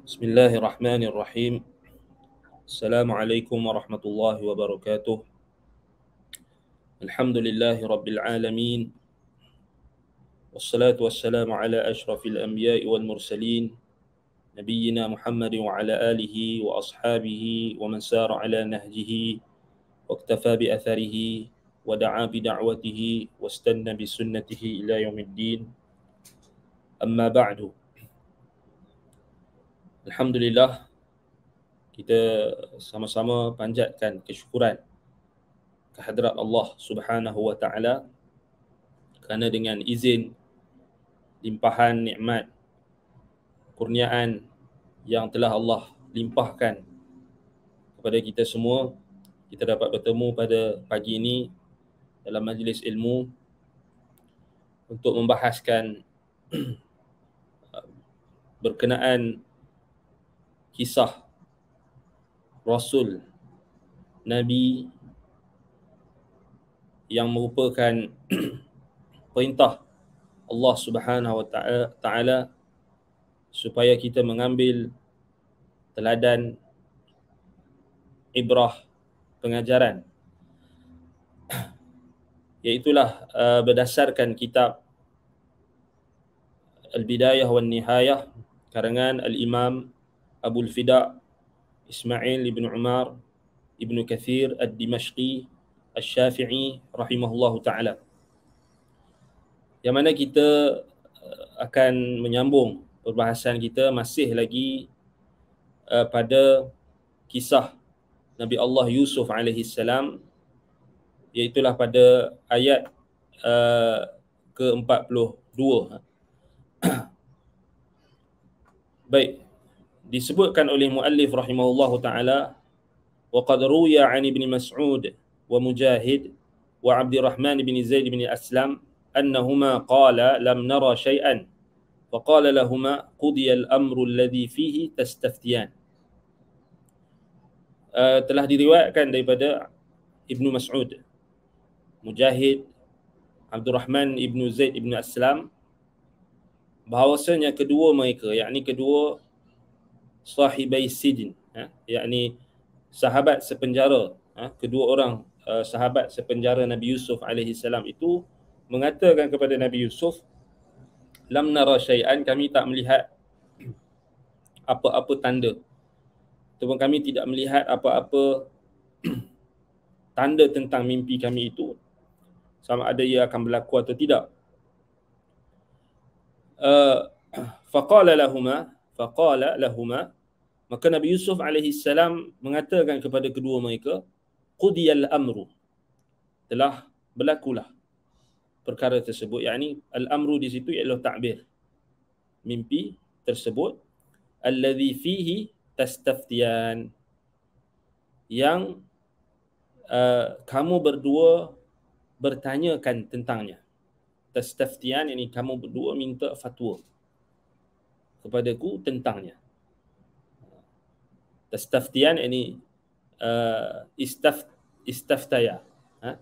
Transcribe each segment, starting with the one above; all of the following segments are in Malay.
بسم الله الرحمن الرحيم السلام عليكم ورحمة الله وبركاته الحمد لله رب العالمين والصلاة والسلام على أشرف الأنبياء والمرسلين نبينا محمد وعلى آله وأصحابه ومن سار على نهجه واكتفى بأثره ودعا بدعوته واستنى بسنته إلى يوم الدين أما بعد Alhamdulillah kita sama-sama panjatkan kesyukuran kehadrat Allah Subhanahu Wa Taala kerana dengan izin limpahan nikmat kurniaan yang telah Allah limpahkan kepada kita semua kita dapat bertemu pada pagi ini dalam majlis ilmu untuk membahaskan berkenaan kisah rasul nabi yang merupakan perintah Allah Subhanahu wa taala supaya kita mengambil teladan ibrah pengajaran iaitulah uh, berdasarkan kitab Al-Bidayah wan Nihayah karangan Al-Imam Abu Al-Fida, أبو الفداء إسماعيل بن عمار ابن كثير الدمشقي الشافعي رحمه الله تعالى Yang mana kita eh, akan menyambung perbahasan kita masih lagi uh, pada kisah Nabi Allah Yusuf alaihi salam iaitu pada ayat uh, eh, ke-42 baik disebutkan oleh muallif rahimahullahu taala wa qad ruya an ibni mas'ud wa mujahid wa abdurrahman ibn zaid ibn aslam annahuma qala lam nara shay'an فقال لهما قضي الأمر الذي فيه تستفتيان uh, telah diriwayatkan daripada Ibnu Mas'ud Mujahid abdurrahman ibn Zaid ibn Aslam bahawasanya kedua mereka yakni kedua sahibai Sidin, ya yakni sahabat sepenjara ha? kedua orang uh, sahabat sepenjara Nabi Yusuf alaihi salam itu mengatakan kepada Nabi Yusuf lam nara syai'an kami tak melihat apa-apa tanda ataupun kami tidak melihat apa-apa tanda tentang mimpi kami itu sama ada ia akan berlaku atau tidak uh, faqala lahumah faqala lahuma maka Nabi Yusuf alaihi salam mengatakan kepada kedua mereka qudiyal amru telah berlakulah perkara tersebut ini al amru di situ ialah takbir mimpi tersebut alladhi fihi tastaftiyan yang uh, kamu berdua bertanyakan tentangnya tastaftiyan ini kamu berdua minta fatwa kepadaku tentangnya. Tastaftian ini uh, istaf istaftaya. Ha?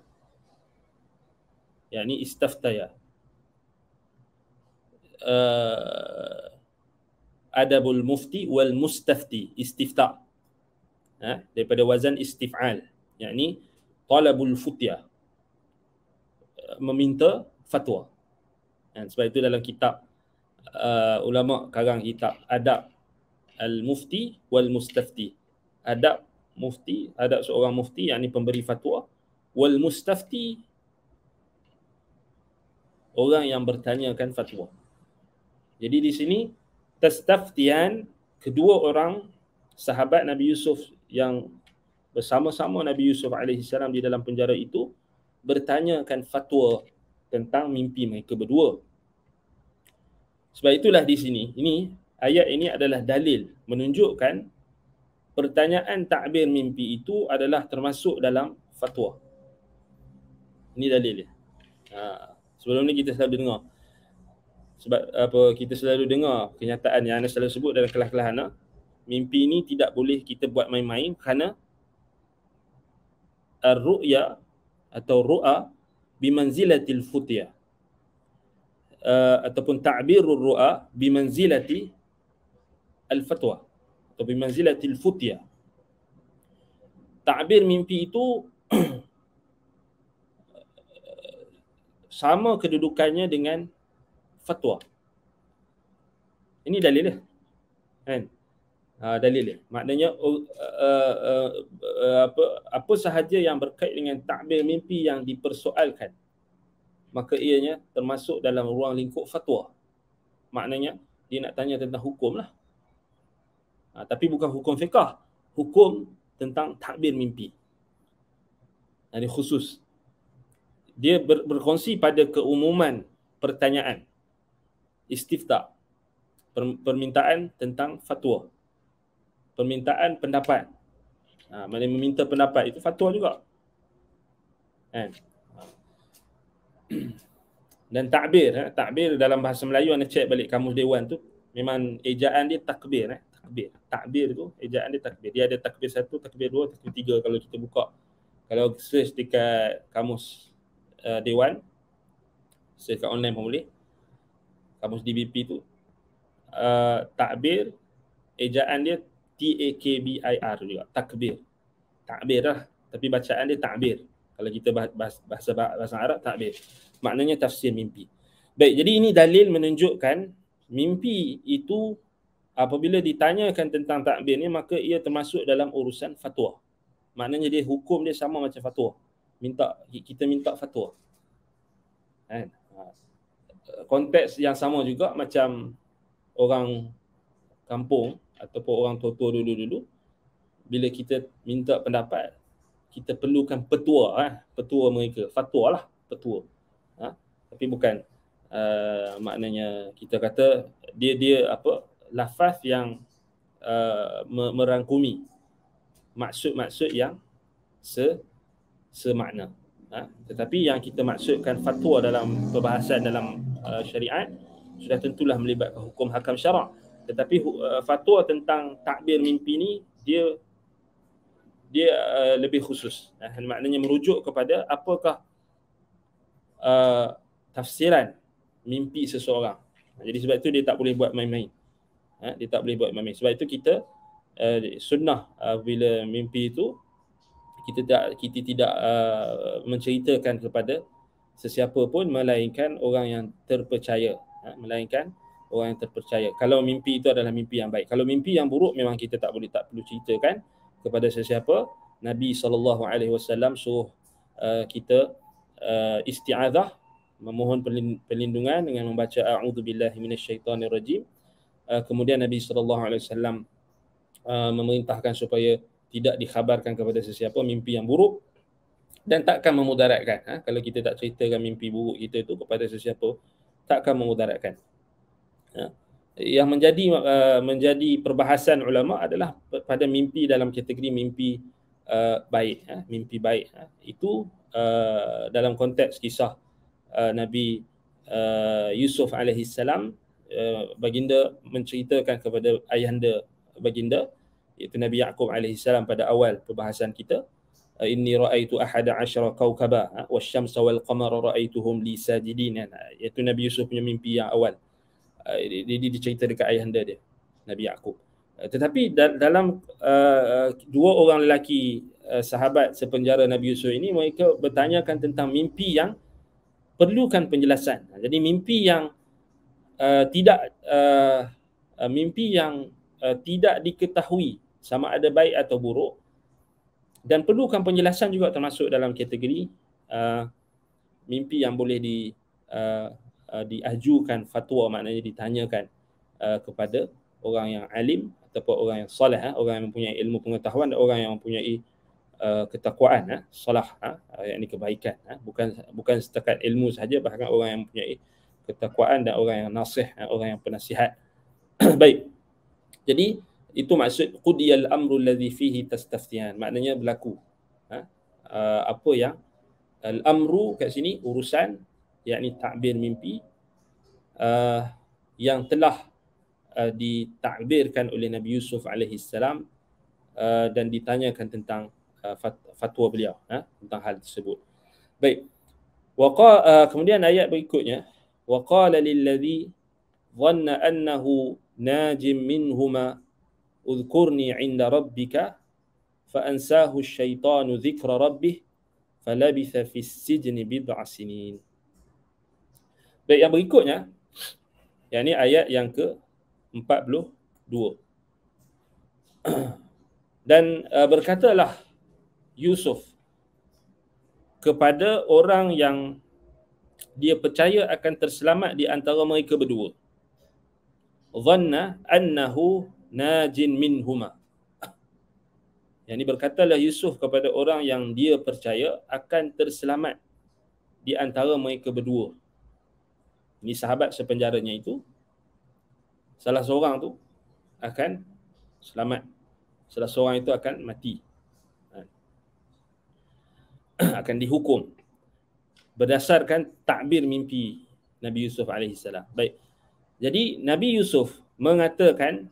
Ya, ini istaftaya. Uh, adabul mufti wal mustafti istifta. Ha? Daripada wazan istif'al. Yakni talabul futya. Uh, meminta fatwa. And ha, sebab itu dalam kitab uh, ulama karang kitab adab al mufti wal mustafti adab mufti adab seorang mufti yakni pemberi fatwa wal mustafti orang yang bertanyakan fatwa jadi di sini testaftian kedua orang sahabat Nabi Yusuf yang bersama-sama Nabi Yusuf alaihi salam di dalam penjara itu bertanyakan fatwa tentang mimpi mereka berdua sebab itulah di sini, ini ayat ini adalah dalil menunjukkan pertanyaan takbir mimpi itu adalah termasuk dalam fatwa. Ini dalil dia. Ha, sebelum ni kita selalu dengar sebab apa kita selalu dengar kenyataan yang anda selalu sebut dalam kelas-kelas anak ha? mimpi ni tidak boleh kita buat main-main kerana ar-ru'ya atau ru'a bimanzilatil futiyah uh, ataupun ta'birul ru'a bimanzilati al-fatwa atau bimanzilati al-futya ta'bir mimpi itu sama kedudukannya dengan fatwa ini dalil dia kan uh, dalil dia maknanya uh, uh, uh, uh, apa apa sahaja yang berkait dengan ta'bir mimpi yang dipersoalkan maka ianya termasuk dalam ruang lingkup fatwa. Maknanya dia nak tanya tentang hukum lah. Ha, tapi bukan hukum fiqah. Hukum tentang takbir mimpi. Ini khusus. Dia ber, berkongsi pada keumuman pertanyaan. Istifta. Per, permintaan tentang fatwa. Permintaan pendapat. Ha, maknanya meminta pendapat itu fatwa juga. Ha dan takbir eh? takbir dalam bahasa Melayu anda cek balik kamus dewan tu memang ejaan dia takbir eh takbir takbir tu ejaan dia takbir dia ada takbir satu takbir dua takbir tiga kalau kita buka kalau search dekat kamus uh, dewan search dekat online pun boleh kamus DBP tu uh, takbir ejaan dia T A K B I R juga takbir takbir lah tapi bacaan dia takbir kalau kita bahasa bahasa Arab takbir maknanya tafsir mimpi baik jadi ini dalil menunjukkan mimpi itu apabila ditanyakan tentang takbir ni maka ia termasuk dalam urusan fatwa maknanya dia hukum dia sama macam fatwa minta kita minta fatwa kan ha. konteks yang sama juga macam orang kampung ataupun orang tua-tua dulu-dulu bila kita minta pendapat kita perlukan petua eh petua mereka fatwa lah petua ha? tapi bukan uh, maknanya kita kata dia dia apa lafaz yang uh, merangkumi maksud-maksud yang se semakna ha? tetapi yang kita maksudkan fatwa dalam perbahasan dalam uh, syariat sudah tentulah melibatkan hukum hakam syarak tetapi uh, fatwa tentang takbir mimpi ni dia dia uh, lebih khusus uh, maknanya merujuk kepada apakah uh, tafsiran mimpi seseorang jadi sebab itu dia tak boleh buat main-main ha, dia tak boleh buat main-main sebab itu kita uh, sunnah uh, bila mimpi itu kita tak kita tidak uh, menceritakan kepada sesiapa pun melainkan orang yang terpercaya ha, melainkan orang yang terpercaya kalau mimpi itu adalah mimpi yang baik kalau mimpi yang buruk memang kita tak boleh tak perlu ceritakan kepada sesiapa Nabi sallallahu alaihi wasallam suruh uh, kita uh, isti'adzah memohon perlindungan dengan membaca a'udzubillahi minasyaitonirrajim uh, kemudian Nabi sallallahu alaihi wasallam uh, memerintahkan supaya tidak dikhabarkan kepada sesiapa mimpi yang buruk dan takkan memudaratkan ha? kalau kita tak ceritakan mimpi buruk kita itu kepada sesiapa takkan memudaratkan ya? yang menjadi uh, menjadi perbahasan ulama adalah pada mimpi dalam kategori mimpi uh, baik ha? mimpi baik ha? itu uh, dalam konteks kisah uh, Nabi uh, Yusuf alaihi salam uh, baginda menceritakan kepada ayahanda baginda iaitu Nabi Yaqub alaihi salam pada awal perbahasan kita uh, inni raaitu ahada asyara kawkaba ha, wa syamsa wal qamara raaituhum li sajidin ha, iaitu Nabi Yusuf punya mimpi yang awal jadi ah, dia, dia, dia cerita dekat ayahanda dia Nabi Yaakob ah, tetapi dalam uh, dua orang lelaki uh, sahabat sepenjara Nabi Yusuf ini mereka bertanyakan tentang mimpi yang perlukan penjelasan jadi mimpi yang uh, tidak uh, mimpi yang uh, tidak diketahui sama ada baik atau buruk dan perlukan penjelasan juga termasuk dalam kategori uh, mimpi yang boleh di uh, uh, diajukan fatwa maknanya ditanyakan uh, kepada orang yang alim ataupun orang yang soleh eh, orang yang mempunyai ilmu pengetahuan dan orang yang mempunyai Uh, ketakwaan eh, solah eh, yakni kebaikan eh, bukan bukan setakat ilmu saja bahkan orang yang mempunyai ketakwaan dan orang yang nasih eh, orang yang penasihat baik jadi itu maksud qudiyal amru allazi fihi tastaftian maknanya berlaku eh, uh, apa yang al amru kat sini urusan yakni takbir mimpi uh, yang telah uh, ditakbirkan oleh Nabi Yusuf alaihi salam uh, dan ditanyakan tentang uh, fatwa beliau ha, tentang hal tersebut. Baik. Waqa uh, kemudian ayat berikutnya waqala lil ladzi dhanna annahu najim minhuma udhkurni inda rabbika فأنساه الشيطان ذكر ربه فلبث في السجن بضع سنين Baik yang berikutnya yang ni ayat yang ke 42. Dan uh, berkatalah Yusuf kepada orang yang dia percaya akan terselamat di antara mereka berdua. Dhanna annahu najin minhuma. Yang ini berkatalah Yusuf kepada orang yang dia percaya akan terselamat di antara mereka berdua. Ini sahabat sepenjaranya itu salah seorang tu akan selamat salah seorang itu akan mati ha. akan dihukum berdasarkan takbir mimpi Nabi Yusuf alaihi salam baik jadi Nabi Yusuf mengatakan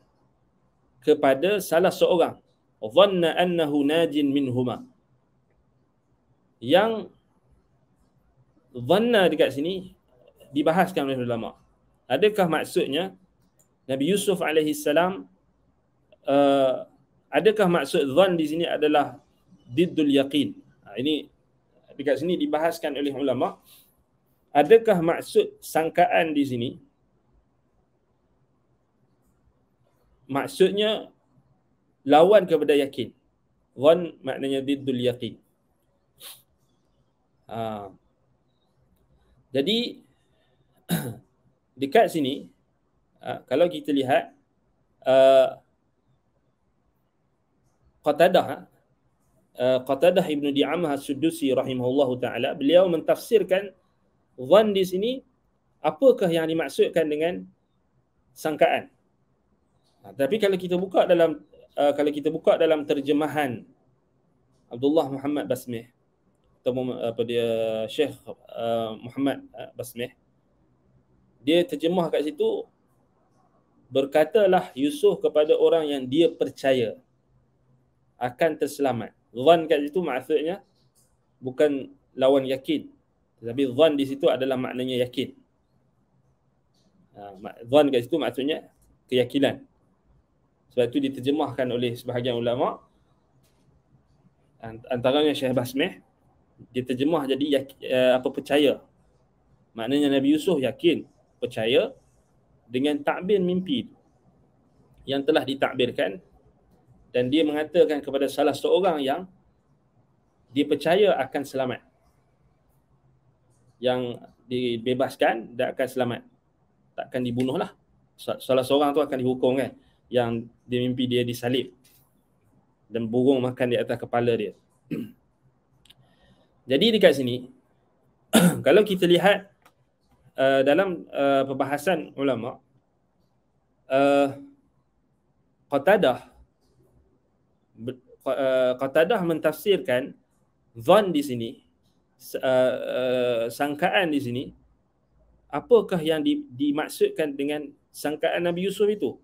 kepada salah seorang dhanna annahu najin minhuma yang dhanna dekat sini dibahaskan oleh ulama. Adakah maksudnya Nabi Yusuf alaihi salam uh, adakah maksud zan di sini adalah diddul yaqin? Ha, ini dekat sini dibahaskan oleh ulama. Adakah maksud sangkaan di sini? Maksudnya lawan kepada yakin. Zan maknanya diddul yaqin. Uh, jadi dekat sini ah, kalau kita lihat uh, Qatadah uh, Qatadah Ibn Di'amah Sudusi rahimahullahu ta'ala beliau mentafsirkan zan di sini apakah yang dimaksudkan dengan sangkaan nah, tapi kalau kita buka dalam uh, kalau kita buka dalam terjemahan Abdullah Muhammad Basmih atau apa dia Syekh uh, Muhammad uh, Basmih dia terjemah kat situ berkatalah Yusuf kepada orang yang dia percaya akan terselamat. Zan kat situ maksudnya bukan lawan yakin. Tapi zan di situ adalah maknanya yakin. Ha, zan kat situ maksudnya keyakinan. Sebab itu diterjemahkan oleh sebahagian ulama antaranya Syekh Basmih diterjemah jadi eh, apa percaya. Maknanya Nabi Yusuf yakin percaya dengan takbir mimpi yang telah ditakbirkan dan dia mengatakan kepada salah seorang yang dia percaya akan selamat yang dibebaskan dia akan selamat takkan dibunuhlah salah seorang tu akan dihukum kan yang dia mimpi dia disalib dan burung makan di atas kepala dia jadi dekat sini kalau kita lihat Eh, dalam uh, eh, perbahasan ulama uh, Qatadah Qatadah mentafsirkan zan di sini sangkaan di sini apakah yang di, dimaksudkan dengan sangkaan Nabi Yusuf itu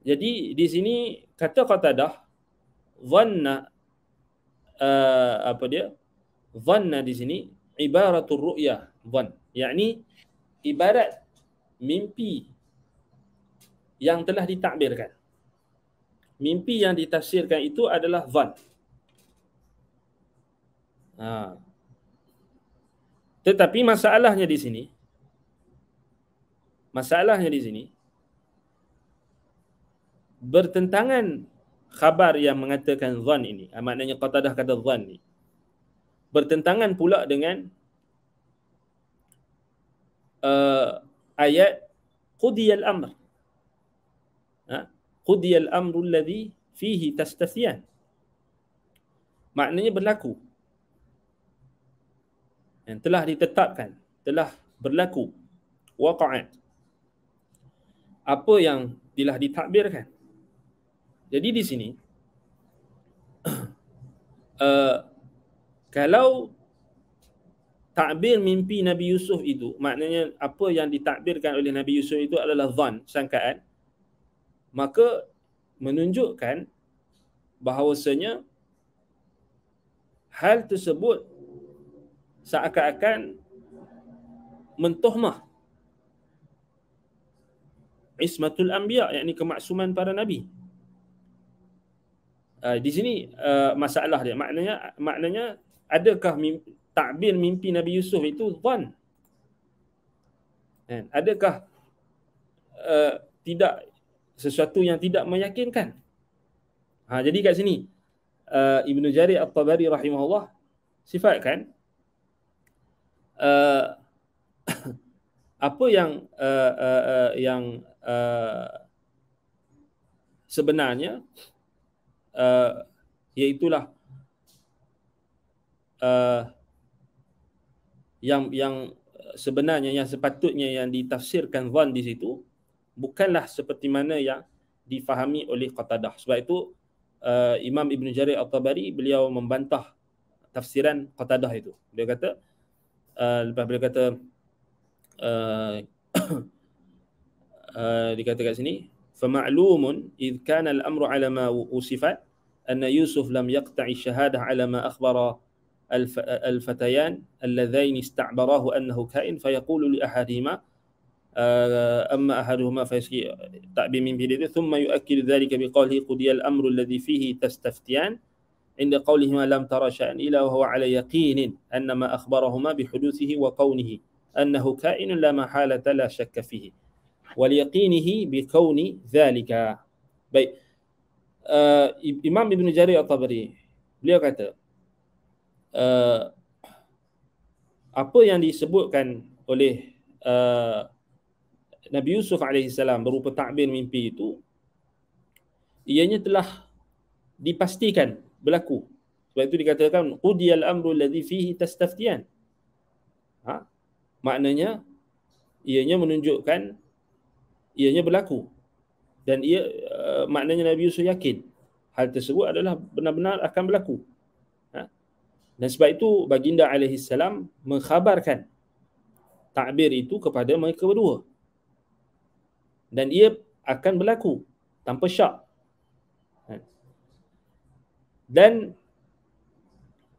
jadi di sini kata Qatadah zanna uh, apa dia zanna di sini ibaratul ru'yah zanna yakni ibarat mimpi yang telah ditakbirkan mimpi yang ditafsirkan itu adalah zan ha tetapi masalahnya di sini masalahnya di sini bertentangan khabar yang mengatakan zan ini ha, maknanya qatadah kata zan ni bertentangan pula dengan Uh, ayat qudiyal amr ha? qudiyal amru alladhi fihi tastathiyan maknanya berlaku yang telah ditetapkan telah berlaku waqa'at apa yang telah ditakbirkan jadi di sini uh, kalau takbir mimpi Nabi Yusuf itu maknanya apa yang ditakbirkan oleh Nabi Yusuf itu adalah zan sangkaan maka menunjukkan bahawasanya hal tersebut seakan-akan mentuhmah ismatul anbiya yakni kemaksuman para nabi uh, di sini uh, masalah dia maknanya maknanya adakah mimpi takbir mimpi Nabi Yusuf itu zan. Kan? Adakah uh, tidak sesuatu yang tidak meyakinkan? Ha, jadi kat sini uh, Ibnu Jari' al tabari rahimahullah sifatkan uh, apa yang uh, uh, uh, yang uh, sebenarnya uh, iaitulah uh, yang yang eh, sebenarnya yang sepatutnya yang ditafsirkan zan di situ bukanlah seperti mana yang difahami oleh Qatadah. Sebab itu uh, Imam Ibn Jarir At-Tabari beliau membantah tafsiran Qatadah itu. Beliau kata uh, lepas beliau kata uh, uh, dikata kat sini fama'lumun id kana al-amru ala ma usifat anna Yusuf lam yaqta'i syahadah ala ma akhbara الفتيان اللذين استعبراه أنه كائن فيقول لأحدهما آه، أما أحدهما فيسقي من بلده ثم يؤكد ذلك بقوله قضي الأمر الذي فيه تستفتيان عند قولهما لم ترى شأن إلا وهو على يقين أن ما أخبرهما بحدوثه وكونه أنه كائن لا محالة لا شك فيه وليقينه بكون ذلك بي uh, Imam Ibn Jarir At-Tabari beliau kata uh, apa yang disebutkan oleh uh, Nabi Yusuf AS berupa takbir mimpi itu ianya telah dipastikan berlaku sebab itu dikatakan qudiyal amru alladhi fihi tastaftiyan ha? maknanya ianya menunjukkan ianya berlaku dan ia uh, maknanya Nabi Yusuf yakin hal tersebut adalah benar-benar akan berlaku dan sebab itu baginda alaihi salam mengkhabarkan takbir itu kepada mereka berdua. Dan ia akan berlaku tanpa syak. Dan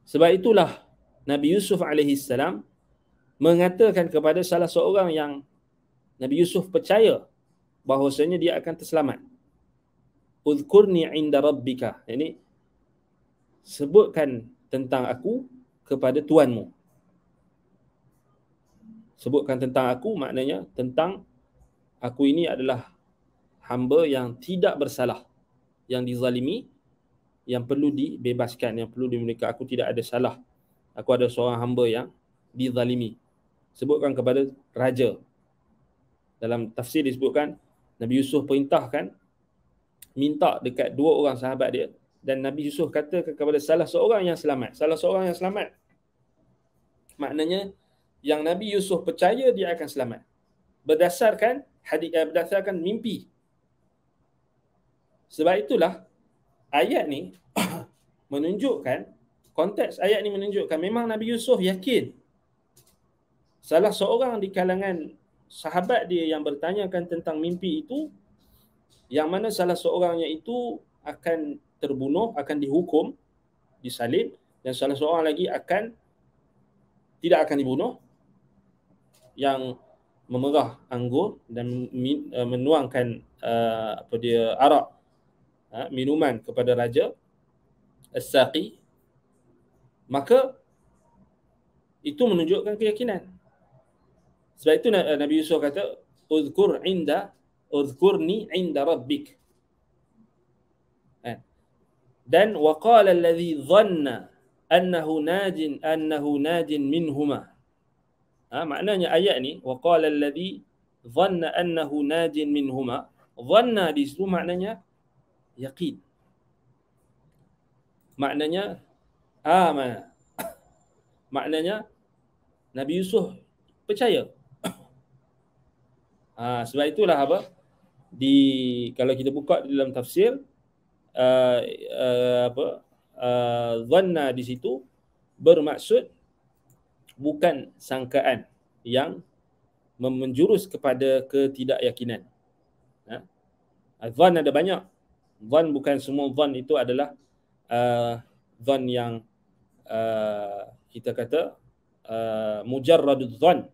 sebab itulah Nabi Yusuf alaihi salam mengatakan kepada salah seorang yang Nabi Yusuf percaya bahawasanya dia akan terselamat. Uzkurni inda rabbika. Ini sebutkan tentang aku kepada tuanmu. Sebutkan tentang aku maknanya tentang aku ini adalah hamba yang tidak bersalah, yang dizalimi, yang perlu dibebaskan, yang perlu dimulakan. Aku tidak ada salah. Aku ada seorang hamba yang dizalimi. Sebutkan kepada raja. Dalam tafsir disebutkan, Nabi Yusuf perintahkan, minta dekat dua orang sahabat dia, dan Nabi Yusuf kata kepada salah seorang yang selamat. Salah seorang yang selamat. Maknanya yang Nabi Yusuf percaya dia akan selamat. Berdasarkan hadis eh, berdasarkan mimpi. Sebab itulah ayat ni menunjukkan konteks ayat ni menunjukkan memang Nabi Yusuf yakin salah seorang di kalangan sahabat dia yang bertanyakan tentang mimpi itu yang mana salah seorangnya itu akan terbunuh akan dihukum disalib dan salah seorang lagi akan tidak akan dibunuh yang memerah anggur dan eh, menuangkan eh, apa dia arak ha, minuman kepada raja as-saqi maka itu menunjukkan keyakinan sebab itu eh, Nabi Yusuf kata uzkur inda uzkurni inda rabbik dan waqala alladhi dhanna annahu najin annahu najin minhuma ha, maknanya ayat ni waqala alladhi dhanna annahu najin minhuma dhanna di situ maknanya yakin maknanya amana ha, maknanya Nabi Yusuf percaya ha, sebab itulah apa di kalau kita buka dalam tafsir uh, uh, apa eh, dhanna uh, di situ bermaksud bukan sangkaan yang menjurus kepada ketidakyakinan. Ha? Zon ada banyak. Zon bukan semua zon itu adalah uh, zon yang uh, kita kata uh, mujarradu zon.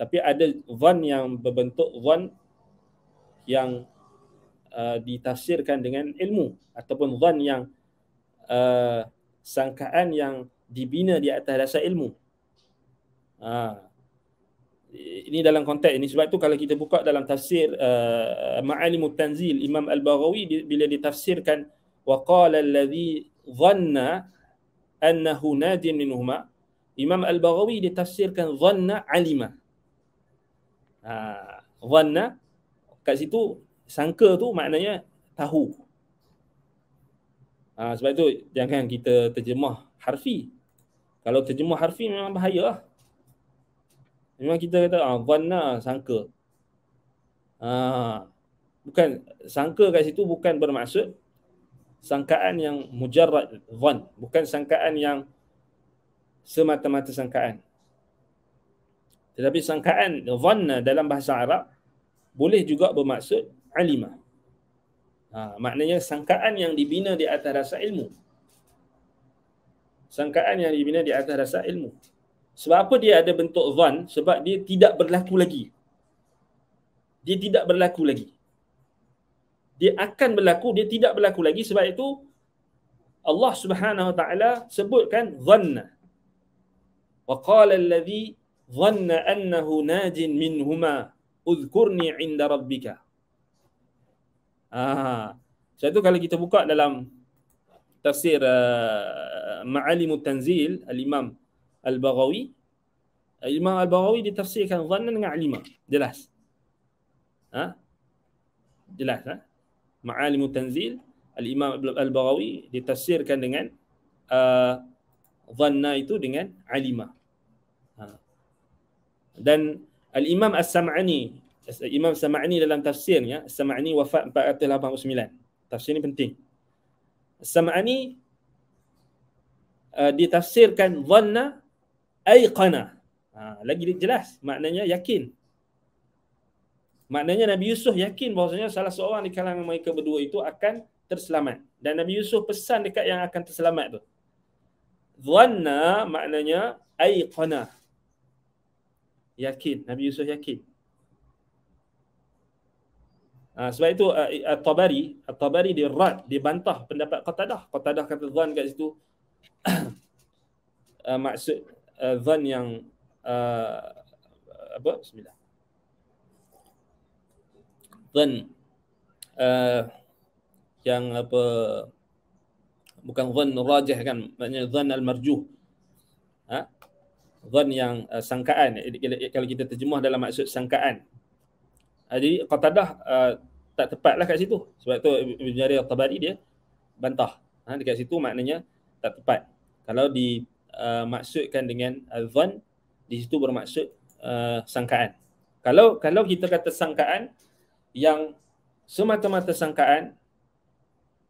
Tapi ada zon yang berbentuk zon yang Uh, ditafsirkan dengan ilmu ataupun zan yang uh, sangkaan yang dibina di atas dasar ilmu. Ha. Ini dalam konteks ini sebab tu kalau kita buka dalam tafsir uh, Ma'alimut Tanzil Imam Al-Baghawi bila ditafsirkan wa qala allazi dhanna annahu nadin minhuma Imam Al-Baghawi ditafsirkan dhanna alima. Ha, dhanna kat situ sangka tu maknanya tahu. Ha, sebab itu jangan kita terjemah harfi. Kalau terjemah harfi memang bahaya lah. Memang kita kata ah, vanna sangka. Ha, bukan sangka kat situ bukan bermaksud sangkaan yang mujarrad van. Bukan sangkaan yang semata-mata sangkaan. Tetapi sangkaan vanna dalam bahasa Arab boleh juga bermaksud alimah. Ha, maknanya sangkaan yang dibina di atas rasa ilmu. Sangkaan yang dibina di atas rasa ilmu. Sebab apa dia ada bentuk zan? Sebab dia tidak berlaku lagi. Dia tidak berlaku lagi. Dia akan berlaku, dia tidak berlaku lagi. Sebab itu Allah Subhanahu Wa Taala sebutkan zanna. Wa qala alladhi dhanna annahu najin minhuma udhkurni 'inda rabbika Ha. Ah. Satu kalau kita buka dalam tafsir uh, ah, Ma'alimu Tanzil al-Imam Al-Baghawi Imam Al-Baghawi ditafsirkan zannan dengan alima. Jelas. Ha? Jelas ha? Maalim Tanzil al-Imam Al-Baghawi ditafsirkan dengan uh, zanna itu dengan alima. Ha. Dan Al-Imam As-Sam'ani Imam Sama'ni dalam tafsirnya Sama'ni wafat 489 Tafsir ni penting Sama'ni uh, Ditafsirkan Dhanna Aiqana ha, Lagi jelas Maknanya yakin Maknanya Nabi Yusuf yakin bahawasanya Salah seorang di kalangan mereka berdua itu akan Terselamat Dan Nabi Yusuf pesan dekat yang akan terselamat tu Dhanna maknanya Aiqana Yakin Nabi Yusuf yakin Ah, sebab itu ah, At-Tabari, At-Tabari dia rad, dia bantah pendapat Qatadah. Qatadah kata zan kat situ. uh, maksud zan uh, yang uh, apa? Bismillah. Zan uh, yang apa bukan zan rajah kan maknanya zan al-marjuh ha? zan yang uh, sangkaan kalau kita terjemah dalam maksud sangkaan jadi qatadah uh, tak tepatlah kat situ. Sebab tu Ibn al Tabari dia bantah. Ha, dekat situ maknanya tak tepat. Kalau dimaksudkan uh, dengan azan, di situ bermaksud uh, sangkaan. Kalau kalau kita kata sangkaan yang semata-mata sangkaan,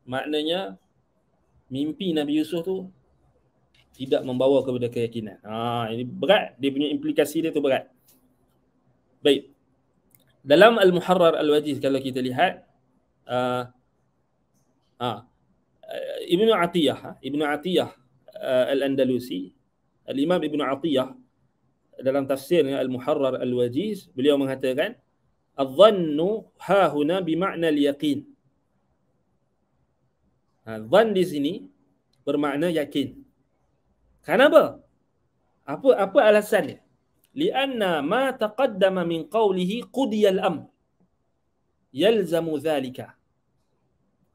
maknanya mimpi Nabi Yusuf tu tidak membawa kepada keyakinan. Ha, ini berat. Dia punya implikasi dia tu berat. Baik dalam al-muharrar al-wajiz kalau kita lihat uh, uh, Ibnu Atiyah Ibnu Atiyah uh, al-Andalusi al-Imam Ibnu Atiyah dalam Tafsir al-muharrar al-wajiz beliau mengatakan adh-dhannu ha huna bima'na al ha, dhann di sini bermakna yakin kenapa apa apa alasannya lianna ma taqaddama min qawlihi qudiya al-am yalzamu dhalika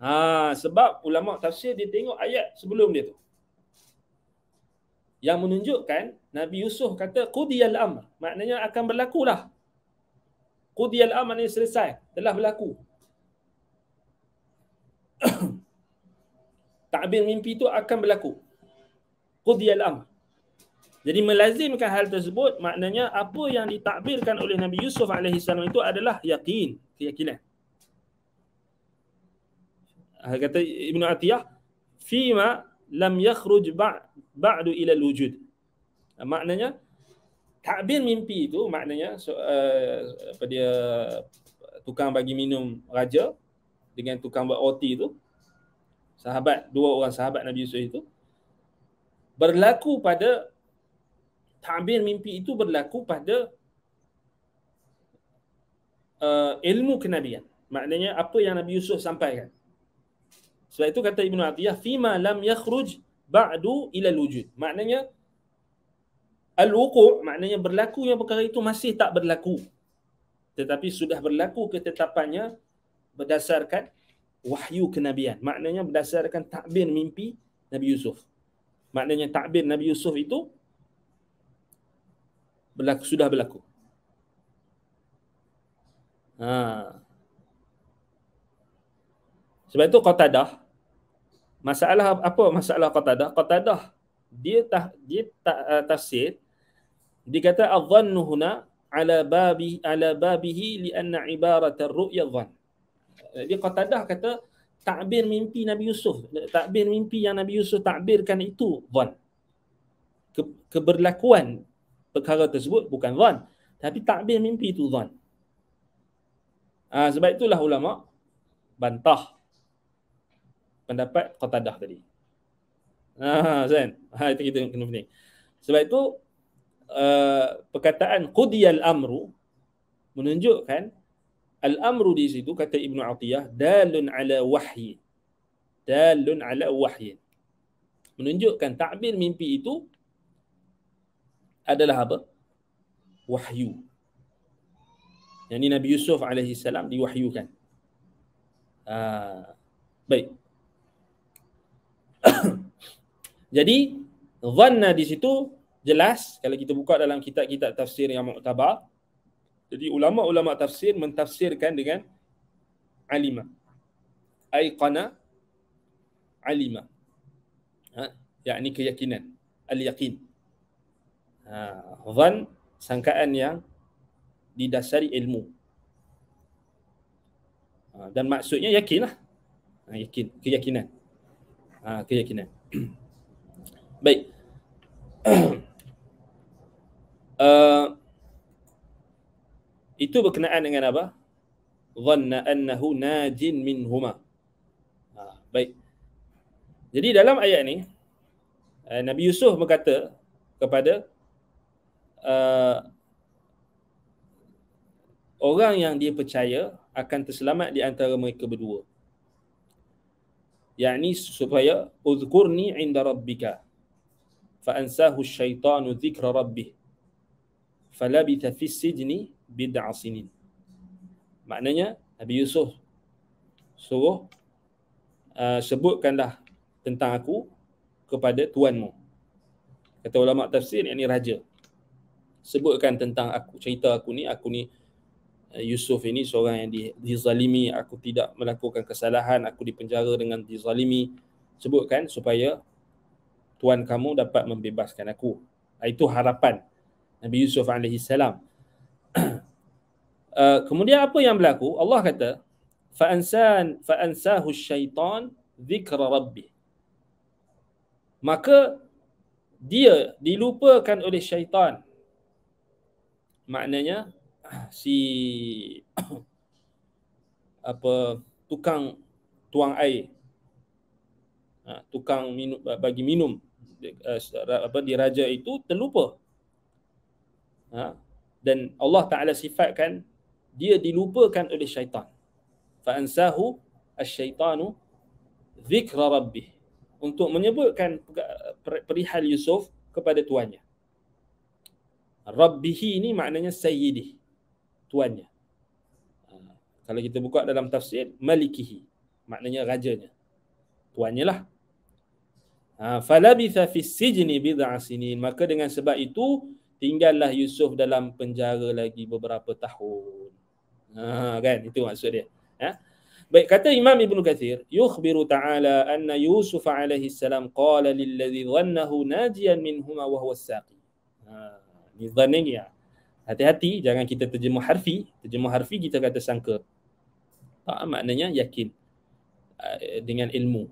ha sebab ulama tafsir dia tengok ayat sebelum dia tu yang menunjukkan nabi yusuf kata qudiya al-am maknanya akan berlakulah qudiya al-am maknanya selesai telah berlaku ta'bir mimpi tu akan berlaku qudiya al-am jadi melazimkan hal tersebut maknanya apa yang ditakbirkan oleh Nabi Yusuf alaihi salam itu adalah yakin, keyakinan. Hal ah, kata Ibnu Athiyah fima lam yakhruj ba'du ila wujud. Ah, maknanya takbir mimpi itu maknanya so, uh, apa dia tukang bagi minum raja dengan tukang buat roti itu sahabat dua orang sahabat Nabi Yusuf itu berlaku pada tabir mimpi itu berlaku pada uh, ilmu kenabian. Maknanya apa yang Nabi Yusuf sampaikan. Sebab itu kata Ibn Atiyah, فِيمَا lam يَخْرُجْ بَعْدُ ila الْوُجُدْ Maknanya, Al-Wuku' maknanya berlaku yang perkara itu masih tak berlaku. Tetapi sudah berlaku ketetapannya berdasarkan wahyu kenabian. Maknanya berdasarkan takbir mimpi Nabi Yusuf. Maknanya takbir Nabi Yusuf itu berlaku, sudah berlaku. Ha. Sebab itu Qatadah masalah apa masalah Qatadah? Qatadah dia tah dia ta, uh, tafsir dia kata adhannu huna ala babi ala babihi li anna ibarat ar-ru'ya dhann. Jadi eh, Qatadah kata takbir mimpi Nabi Yusuf, takbir mimpi yang Nabi Yusuf takbirkan itu dhann. Ke, keberlakuan perkara tersebut bukan zan tapi takbir mimpi itu zan ha, ah, sebab itulah ulama bantah pendapat qatadah tadi ha zain ha itu kita kena ni sebab itu uh, perkataan qudiyal amru menunjukkan al-amru di situ kata Ibnu Athiyah dalun ala wahyi dalun ala wahyi menunjukkan takbir mimpi itu adalah apa? Wahyu. Yang ini Nabi Yusuf alaihi salam diwahyukan. Uh, baik. Jadi dhanna di situ jelas kalau kita buka dalam kitab-kitab tafsir yang muktabar jadi ulama-ulama tafsir mentafsirkan dengan alima aiqana alima ha yakni keyakinan al yakin Ha, zan sangkaan yang didasari ilmu. Ha, dan maksudnya yakinlah. Ha, yakin, keyakinan. Ha, keyakinan. Baik. uh, itu berkenaan dengan apa? Zanna annahu najin minhuma. Ha, baik. Jadi dalam ayat ni, eh, Nabi Yusuf berkata kepada uh, orang yang dia percaya akan terselamat di antara mereka berdua. ni supaya uzkurni inda rabbika fa ansahu syaitanu dhikra rabbih falabitha fi sijni bid'a sinin. Maknanya Nabi Yusuf suruh uh, sebutkanlah tentang aku kepada tuanmu. Kata ulama tafsir yakni raja sebutkan tentang aku cerita aku ni aku ni eh, Yusuf ini seorang yang dizalimi aku tidak melakukan kesalahan aku dipenjara dengan dizalimi sebutkan supaya tuan kamu dapat membebaskan aku ah, itu harapan Nabi Yusuf alaihi salam eh, kemudian apa yang berlaku Allah kata fa ansan fa ansahu syaitan zikra Rabbi. maka dia dilupakan oleh syaitan maknanya si apa tukang tuang air ha, tukang minum bagi minum eh, apa raja itu terlupa ha, dan Allah taala sifatkan dia dilupakan oleh syaitan fa ansahu asyaitanu zikra rabbih untuk menyebutkan perihal Yusuf kepada tuannya Rabbihi ni maknanya sayyidih. Tuannya. Ha, kalau kita buka dalam tafsir, malikihi. Maknanya rajanya. Tuannya lah. Ha, falabitha fis sijni bid'a sinin. Maka dengan sebab itu, tinggallah Yusuf dalam penjara lagi beberapa tahun. Ha, kan? Itu maksud dia. Ha? Baik, kata Imam Ibn Kathir, yukhbiru ta'ala anna Yusuf alaihi salam qala lilladhi dhannahu najian minhuma wa huwa saqi. Ha ya, Hati-hati jangan kita terjemah harfi. Terjemah harfi kita kata sangka. Tak maknanya yakin eh, dengan ilmu.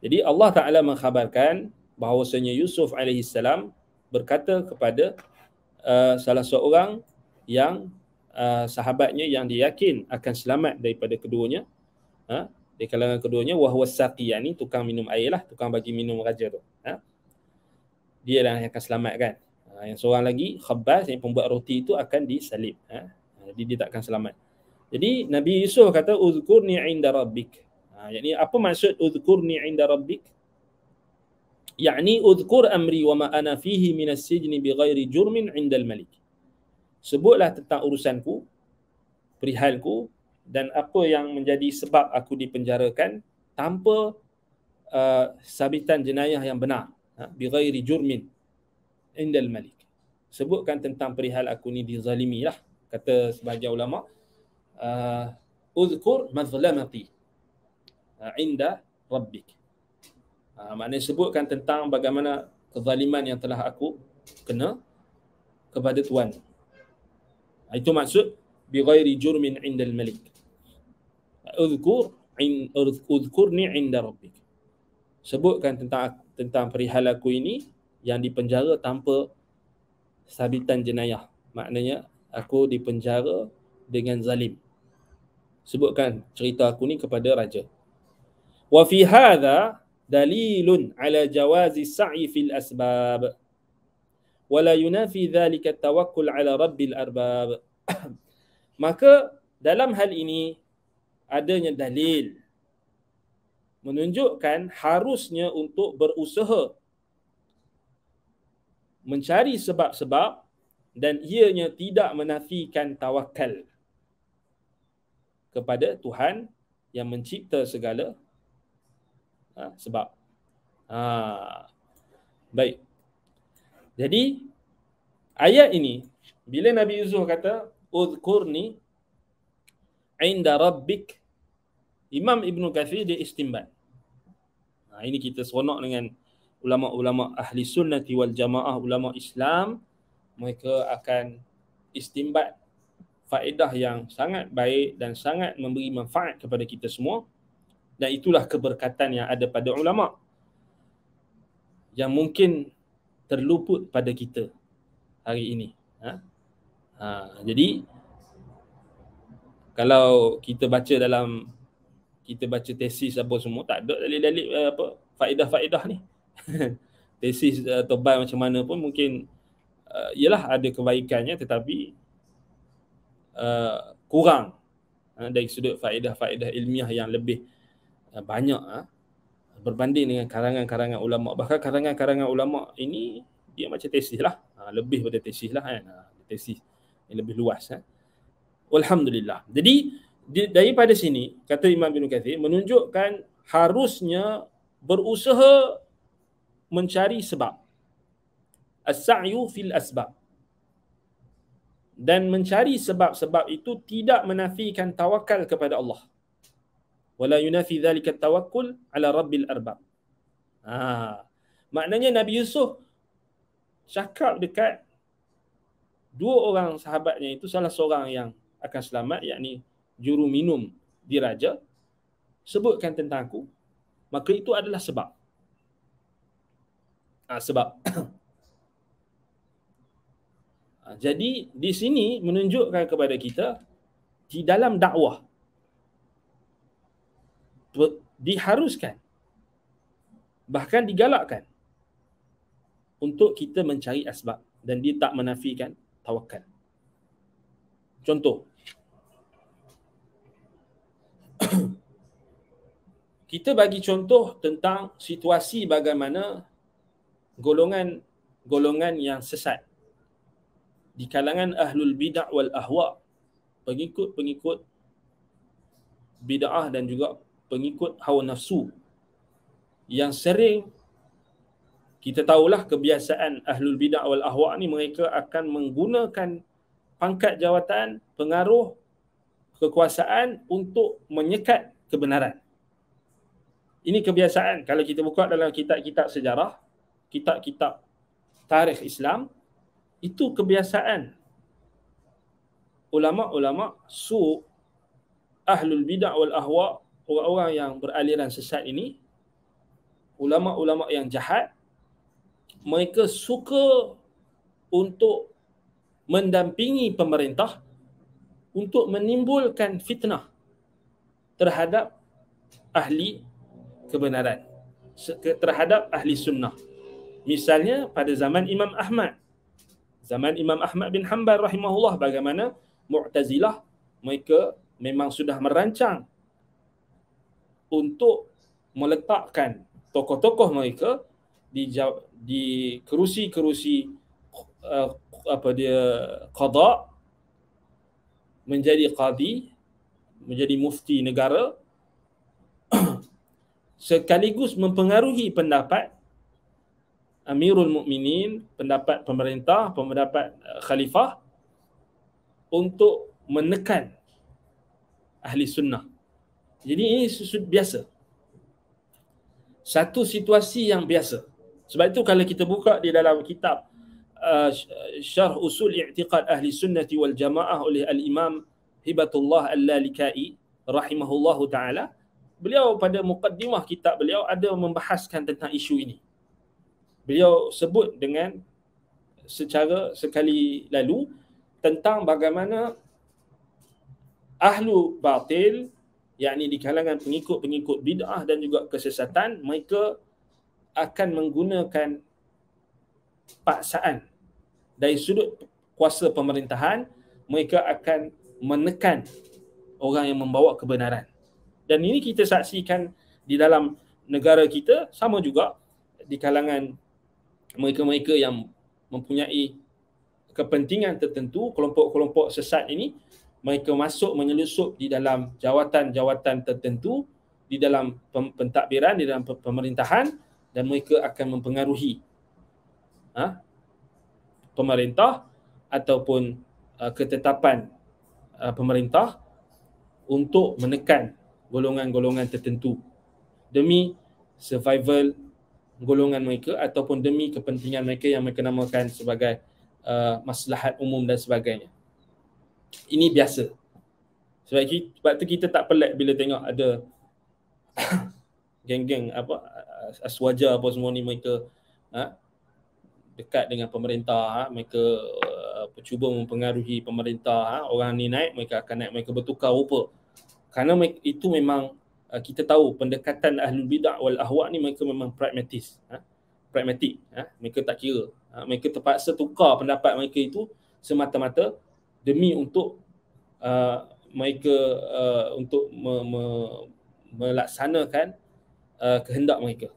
Jadi Allah Ta'ala mengkhabarkan bahawasanya Yusuf salam berkata kepada uh, salah seorang yang uh, sahabatnya yang diyakin akan selamat daripada keduanya. Ha? Di kalangan keduanya, wahuwa saqi, yang ni tukang minum air lah, tukang bagi minum raja tu. Ha? Dia lah yang akan selamat kan. Ha, yang seorang lagi khabas yang pembuat roti itu akan disalib ha? jadi dia takkan selamat jadi Nabi Yusuf kata uzkurni inda rabbik ha, yakni apa maksud uzkurni inda rabbik yakni uzkur amri wa ma ana fihi min as-sijni bi ghairi jurmin inda al-malik sebutlah tentang urusanku perihalku dan apa yang menjadi sebab aku dipenjarakan tanpa uh, sabitan jenayah yang benar ha, bi ghairi jurmin indal malik. Sebutkan tentang perihal aku ni dizalimi lah. Kata sebahagian ulama. Uh, Uzkur mazlamati. Ah, inda rabbik. Ha, maknanya sebutkan tentang bagaimana kezaliman yang telah aku kena kepada Tuhan. Itu maksud bighairi jurmin inda al-malik. Uzkur in uzkurni inda rabbik. Sebutkan tentang tentang perihal aku ini yang dipenjara tanpa sabitan jenayah. Maknanya aku dipenjara dengan zalim. Sebutkan cerita aku ni kepada raja. Wa fi hadha dalilun ala jawazi sa'i fil asbab. Wa la yunafi dhalika tawakkul ala rabbil arbab. Maka dalam hal ini adanya dalil menunjukkan harusnya untuk berusaha mencari sebab-sebab dan ianya tidak menafikan tawakal kepada Tuhan yang mencipta segala ha, sebab. Ha. Baik. Jadi ayat ini bila Nabi Yusuf kata udhkurni inda rabbik Imam Ibn Kathir dia istimbat. Ha, ini kita seronok dengan ulama-ulama ahli sunnati wal jamaah ulama Islam mereka akan istimbat faedah yang sangat baik dan sangat memberi manfaat kepada kita semua dan itulah keberkatan yang ada pada ulama yang mungkin terluput pada kita hari ini ha? Ha, jadi kalau kita baca dalam kita baca tesis apa semua tak ada dalil-dalil eh, apa faedah-faedah ni tesis atau bab macam mana pun mungkin uh, ialah ada kebaikannya tetapi uh, kurang uh, dari sudut faedah-faedah ilmiah yang lebih uh, banyak uh, berbanding dengan karangan-karangan ulama bahkan karangan-karangan ulama ini dia macam tesis lah uh, lebih pada tesis lah kan uh, tesis yang lebih luas uh. alhamdulillah jadi di, daripada sini kata Imam bin Katsir menunjukkan harusnya berusaha mencari sebab. As-sa'yu fil asbab. Dan mencari sebab-sebab itu tidak menafikan tawakal kepada Allah. Wala yunafi dhalika tawakkul ala rabbil arbab. Ha. Maknanya Nabi Yusuf cakap dekat dua orang sahabatnya itu salah seorang yang akan selamat yakni juru minum diraja sebutkan tentangku, maka itu adalah sebab uh, sebab uh, jadi di sini menunjukkan kepada kita di dalam dakwah diharuskan bahkan digalakkan untuk kita mencari asbab dan dia tak menafikan tawakal contoh kita bagi contoh tentang situasi bagaimana golongan golongan yang sesat di kalangan ahlul bidah wal ahwa pengikut-pengikut bidah dan juga pengikut hawa nafsu yang sering kita tahulah kebiasaan ahlul bidah wal ahwa ni mereka akan menggunakan pangkat jawatan, pengaruh, kekuasaan untuk menyekat kebenaran. Ini kebiasaan kalau kita buka dalam kitab-kitab sejarah, kitab-kitab tarikh Islam itu kebiasaan ulama-ulama su ahlul bidah wal ahwa orang-orang yang beraliran sesat ini ulama-ulama yang jahat mereka suka untuk mendampingi pemerintah untuk menimbulkan fitnah terhadap ahli kebenaran terhadap ahli sunnah Misalnya pada zaman Imam Ahmad. Zaman Imam Ahmad bin Hanbal rahimahullah bagaimana Mu'tazilah mereka memang sudah merancang untuk meletakkan tokoh-tokoh mereka di di kerusi-kerusi uh, apa dia qada menjadi qadi menjadi mufti negara sekaligus mempengaruhi pendapat Amirul Mukminin, pendapat pemerintah, pendapat eh, khalifah untuk menekan ahli sunnah. Jadi ini sesuatu biasa. Satu situasi yang biasa. Sebab itu kalau kita buka di dalam kitab uh, Syarh Usul I'tiqad Ahli Sunnati wal Jamaah oleh Al-Imam Hibatullah Al-Lalikai rahimahullahu taala, beliau pada mukaddimah kitab beliau ada membahaskan tentang isu ini beliau sebut dengan secara sekali lalu tentang bagaimana ahlu batil yakni di kalangan pengikut-pengikut bid'ah dan juga kesesatan mereka akan menggunakan paksaan dari sudut kuasa pemerintahan mereka akan menekan orang yang membawa kebenaran dan ini kita saksikan di dalam negara kita sama juga di kalangan mereka-mereka yang mempunyai kepentingan tertentu kelompok-kelompok sesat ini mereka masuk menyelusup di dalam jawatan-jawatan tertentu di dalam pentadbiran di dalam pemerintahan dan mereka akan mempengaruhi ha, pemerintah ataupun uh, ketetapan uh, pemerintah untuk menekan golongan-golongan tertentu demi survival golongan mereka ataupun demi kepentingan mereka yang mereka namakan sebagai uh, maslahat umum dan sebagainya. Ini biasa. Sebab waktu kita tak pelik bila tengok ada geng-geng apa aswaja apa semua ni mereka ha, dekat dengan pemerintah ha, mereka uh, cuba mempengaruhi pemerintah ha, orang ni naik mereka akan naik mereka bertukar rupa karena itu memang Ah, kita tahu pendekatan ahlul bidah wal ahwa ni mereka memang pragmatis ha? pragmatik ha? mereka tak kira ha? mereka terpaksa tukar pendapat mereka itu semata-mata demi untuk uh, mereka uh, untuk me- me- melaksanakan uh, kehendak mereka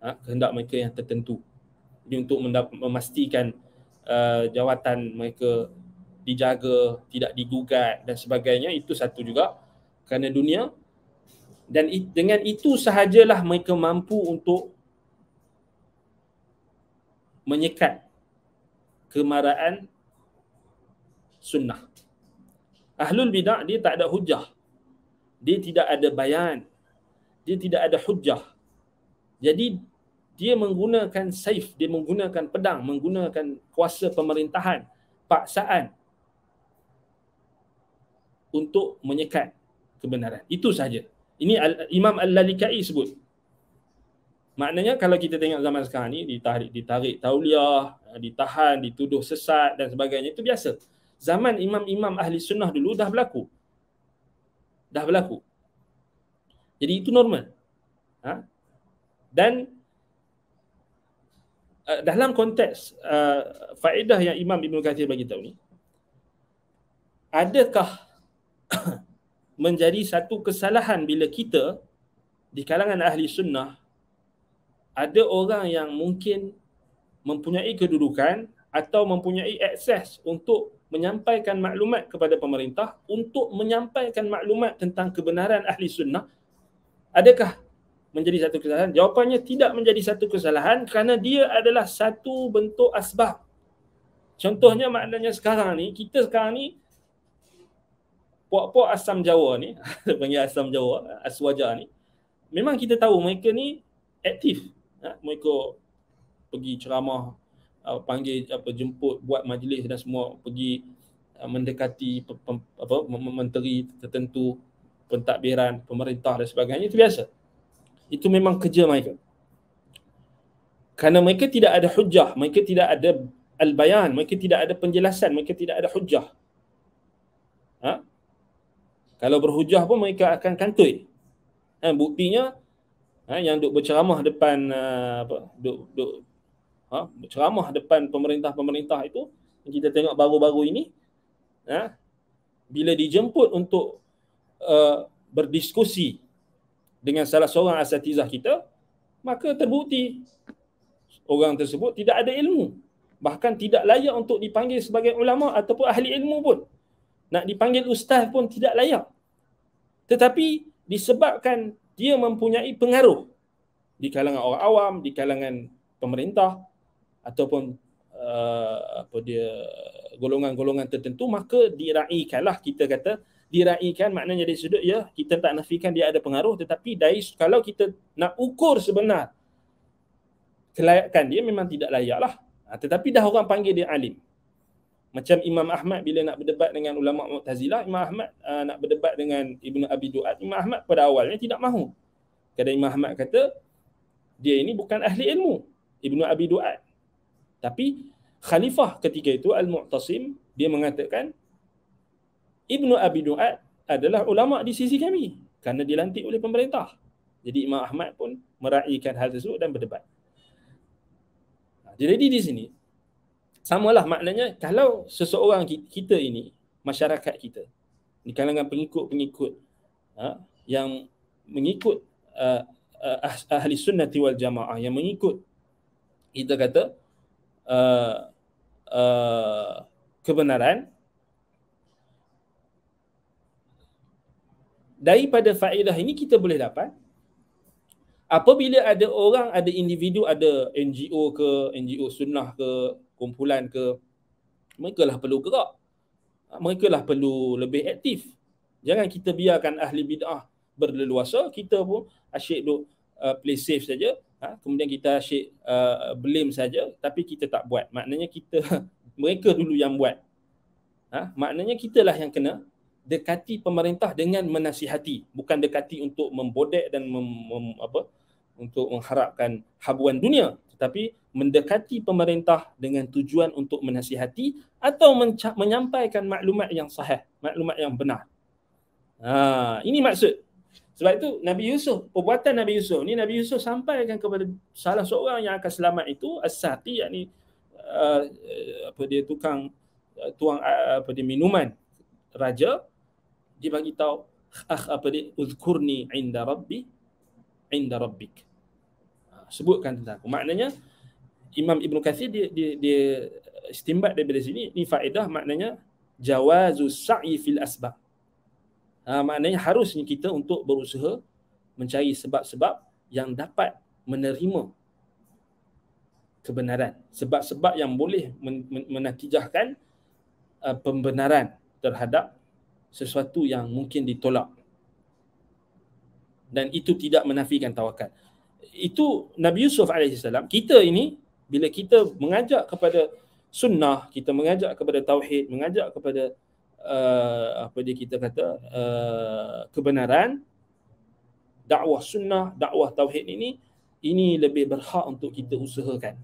ha? kehendak mereka yang tertentu jadi untuk mendap- memastikan uh, jawatan mereka dijaga tidak digugat dan sebagainya itu satu juga kerana dunia dan it, dengan itu sahajalah mereka mampu untuk menyekat kemarahan sunnah. Ahlul bidah dia tak ada hujah. Dia tidak ada bayan. Dia tidak ada hujah. Jadi dia menggunakan saif, dia menggunakan pedang, menggunakan kuasa pemerintahan, paksaan untuk menyekat kebenaran. Itu sahaja. Ini Imam Al-Lalikai sebut. Maknanya kalau kita tengok zaman sekarang ni ditarik ditarik tauliah, ditahan, dituduh sesat dan sebagainya itu biasa. Zaman imam-imam ahli sunnah dulu dah berlaku. Dah berlaku. Jadi itu normal. Ha? Dan uh, dalam konteks uh, faedah yang Imam Ibn Kathir bagi tahu ni, adakah menjadi satu kesalahan bila kita di kalangan ahli sunnah ada orang yang mungkin mempunyai kedudukan atau mempunyai akses untuk menyampaikan maklumat kepada pemerintah untuk menyampaikan maklumat tentang kebenaran ahli sunnah adakah menjadi satu kesalahan jawapannya tidak menjadi satu kesalahan kerana dia adalah satu bentuk asbab contohnya maknanya sekarang ni kita sekarang ni puak-puak asam Jawa ni, panggil asam Jawa, aswaja ni, memang kita tahu mereka ni aktif. Ha? Mereka pergi ceramah, uh, panggil apa jemput buat majlis dan semua pergi uh, mendekati pem, apa menteri tertentu pentadbiran pemerintah dan sebagainya itu biasa itu memang kerja mereka kerana mereka tidak ada hujah mereka tidak ada al bayan mereka tidak ada penjelasan mereka tidak ada hujah ha? Kalau berhujah pun mereka akan kantoi. Ha, eh, buktinya ha, yang duk berceramah depan ha, apa duk duk ha, berceramah depan pemerintah-pemerintah itu yang kita tengok baru-baru ini ha, bila dijemput untuk uh, berdiskusi dengan salah seorang asatizah kita maka terbukti orang tersebut tidak ada ilmu bahkan tidak layak untuk dipanggil sebagai ulama ataupun ahli ilmu pun nak dipanggil ustaz pun tidak layak. Tetapi disebabkan dia mempunyai pengaruh di kalangan orang awam, di kalangan pemerintah ataupun uh, apa dia golongan-golongan tertentu maka diraikanlah kita kata diraikan maknanya dari sudut ya kita tak nafikan dia ada pengaruh tetapi dari kalau kita nak ukur sebenar kelayakan dia memang tidak layaklah ha, tetapi dah orang panggil dia alim macam Imam Ahmad bila nak berdebat dengan ulama Mu'tazilah, Imam Ahmad uh, nak berdebat dengan Ibnu Abi Duat, Imam Ahmad pada awalnya tidak mahu. Kadang Imam Ahmad kata dia ini bukan ahli ilmu, Ibnu Abi Duat. Tapi khalifah ketika itu Al-Mu'tasim dia mengatakan Ibnu Abi Duat adalah ulama di sisi kami kerana dilantik oleh pemerintah. Jadi Imam Ahmad pun meraihkan hal tersebut dan berdebat. Jadi di sini sama lah maknanya kalau seseorang kita ini masyarakat kita di kalangan pengikut-pengikut ha, yang mengikut uh, uh, ahli sunnah wal jamaah yang mengikut kita kata uh, uh, kebenaran daripada faedah ini kita boleh dapat apabila ada orang ada individu ada NGO ke NGO sunnah ke kumpulan ke mereka lah perlu gerak ah, mereka lah perlu lebih aktif jangan kita biarkan ahli bidah berleluasa kita pun asyik duk uh, play safe saja ha? kemudian kita asyik uh, blame saja tapi kita tak buat maknanya kita mereka dulu yang buat ha? maknanya kita lah yang kena dekati pemerintah dengan menasihati bukan dekati untuk membodek dan mem, mem, apa untuk mengharapkan habuan dunia tetapi mendekati pemerintah dengan tujuan untuk menasihati atau menyampaikan maklumat yang sahih, maklumat yang benar. Ha, ini maksud. Sebab itu Nabi Yusuf, perbuatan Nabi Yusuf, Ini Nabi Yusuf sampaikan kepada salah seorang yang akan selamat itu As-Sati yakni uh, apa dia tukang uh, tuang uh, apa dia minuman raja dia bagi tahu akh apa dia uzkurni inda rabbi inda rabbik sebutkan tentang aku. Maknanya Imam Ibn Kathir dia dia, dia istimbat daripada sini ini faedah maknanya jawazu sa'i fil asbab. Ha, maknanya harusnya kita untuk berusaha mencari sebab-sebab yang dapat menerima kebenaran. Sebab-sebab yang boleh men- men- menatijahkan uh, pembenaran terhadap sesuatu yang mungkin ditolak. Dan itu tidak menafikan tawakal itu Nabi Yusuf AS, kita ini bila kita mengajak kepada sunnah, kita mengajak kepada tauhid, mengajak kepada uh, apa dia kita kata uh, kebenaran dakwah sunnah, dakwah tauhid ini ini lebih berhak untuk kita usahakan.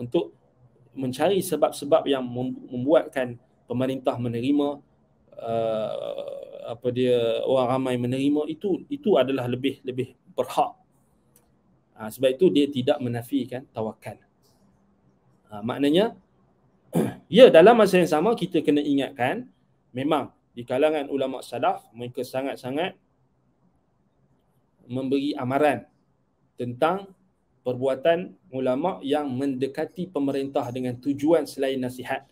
Untuk mencari sebab-sebab yang membuatkan pemerintah menerima uh, apa dia orang ramai menerima itu itu adalah lebih lebih berhak Ha, sebab itu dia tidak menafikan tawakal. Ha, ah, maknanya, ya dalam masa yang sama kita kena ingatkan memang di kalangan ulama salaf mereka sangat-sangat memberi amaran tentang perbuatan ulama yang mendekati pemerintah dengan tujuan selain nasihat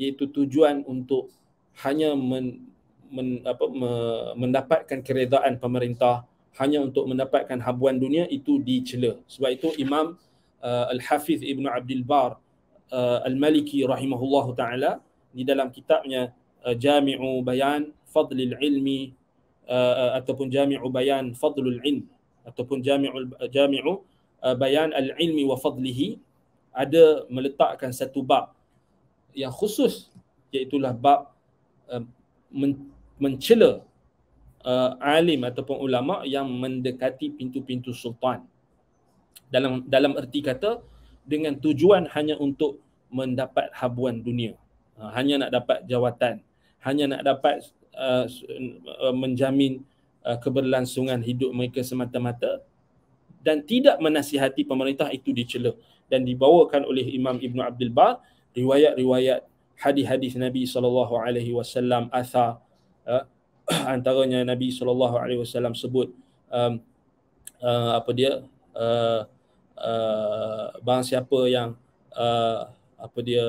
iaitu tujuan untuk hanya men, men apa me, mendapatkan keredaan pemerintah hanya untuk mendapatkan habuan dunia itu dicela. Sebab itu Imam uh, Al-Hafiz Ibn Abdul Bar uh, Al-Maliki rahimahullahu taala di dalam kitabnya uh, Jami'u Bayan Fadlil Ilmi uh, uh ataupun Jami'u Bayan Fadlul Ilm ataupun Jami'u uh, Jami'u uh, Bayan Al-Ilmi wa Fadlihi ada meletakkan satu bab yang khusus iaitu lah bab uh, men- mencela uh, alim ataupun ulama yang mendekati pintu-pintu sultan dalam dalam erti kata dengan tujuan hanya untuk mendapat habuan dunia uh, hanya nak dapat jawatan hanya nak dapat uh, uh menjamin uh, keberlangsungan hidup mereka semata-mata dan tidak menasihati pemerintah itu dicela dan dibawakan oleh Imam Ibn Abdul Bar riwayat-riwayat hadis-hadis Nabi sallallahu alaihi wasallam asa antaranya Nabi sallallahu alaihi wasallam sebut um, uh, apa dia uh, uh, barang siapa yang uh, apa dia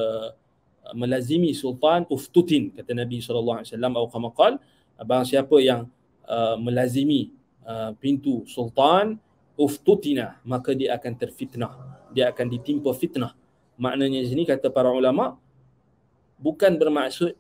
melazimi sultan uftutin kata Nabi sallallahu alaihi wasallam atau kama qal barang siapa yang uh, melazimi uh, pintu sultan uftutina maka dia akan terfitnah dia akan ditimpa fitnah maknanya sini kata para ulama bukan bermaksud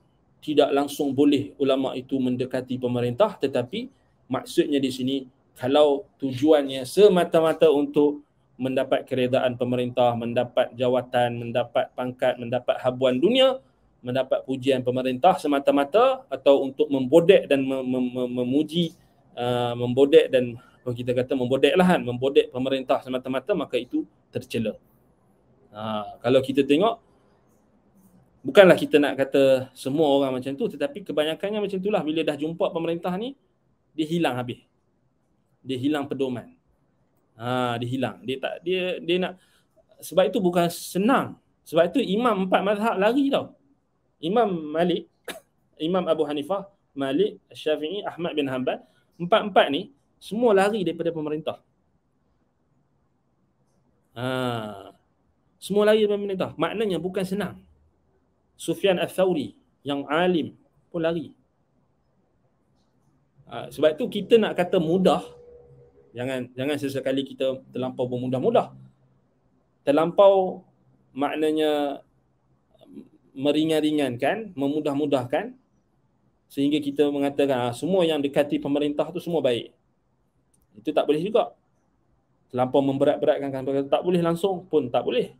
tidak langsung boleh ulama itu mendekati pemerintah tetapi maksudnya di sini kalau tujuannya semata-mata untuk mendapat keredaan pemerintah, mendapat jawatan, mendapat pangkat, mendapat habuan dunia, mendapat pujian pemerintah semata-mata atau untuk membodek dan mem- mem- memuji uh, membodek dan apa kita kata membodeklah kan, membodek pemerintah semata-mata maka itu tercela. Ha, kalau kita tengok bukanlah kita nak kata semua orang macam tu tetapi kebanyakannya macam itulah bila dah jumpa pemerintah ni dia hilang habis dia hilang pedoman ha dia hilang dia tak dia dia nak sebab itu bukan senang sebab itu imam empat mazhab lari tau imam Malik imam Abu Hanifah Malik Syafi'i Ahmad bin Hanbal empat-empat ni semua lari daripada pemerintah ha semua lari daripada pemerintah maknanya bukan senang Sufyan Al-Thawri yang alim pun lari. Ha, sebab tu kita nak kata mudah jangan jangan sesekali kita terlampau bermudah-mudah. Terlampau maknanya meringan-ringankan, memudah-mudahkan sehingga kita mengatakan ha, semua yang dekati pemerintah tu semua baik. Itu tak boleh juga. Terlampau memberat-beratkan kan, tak boleh langsung pun tak boleh.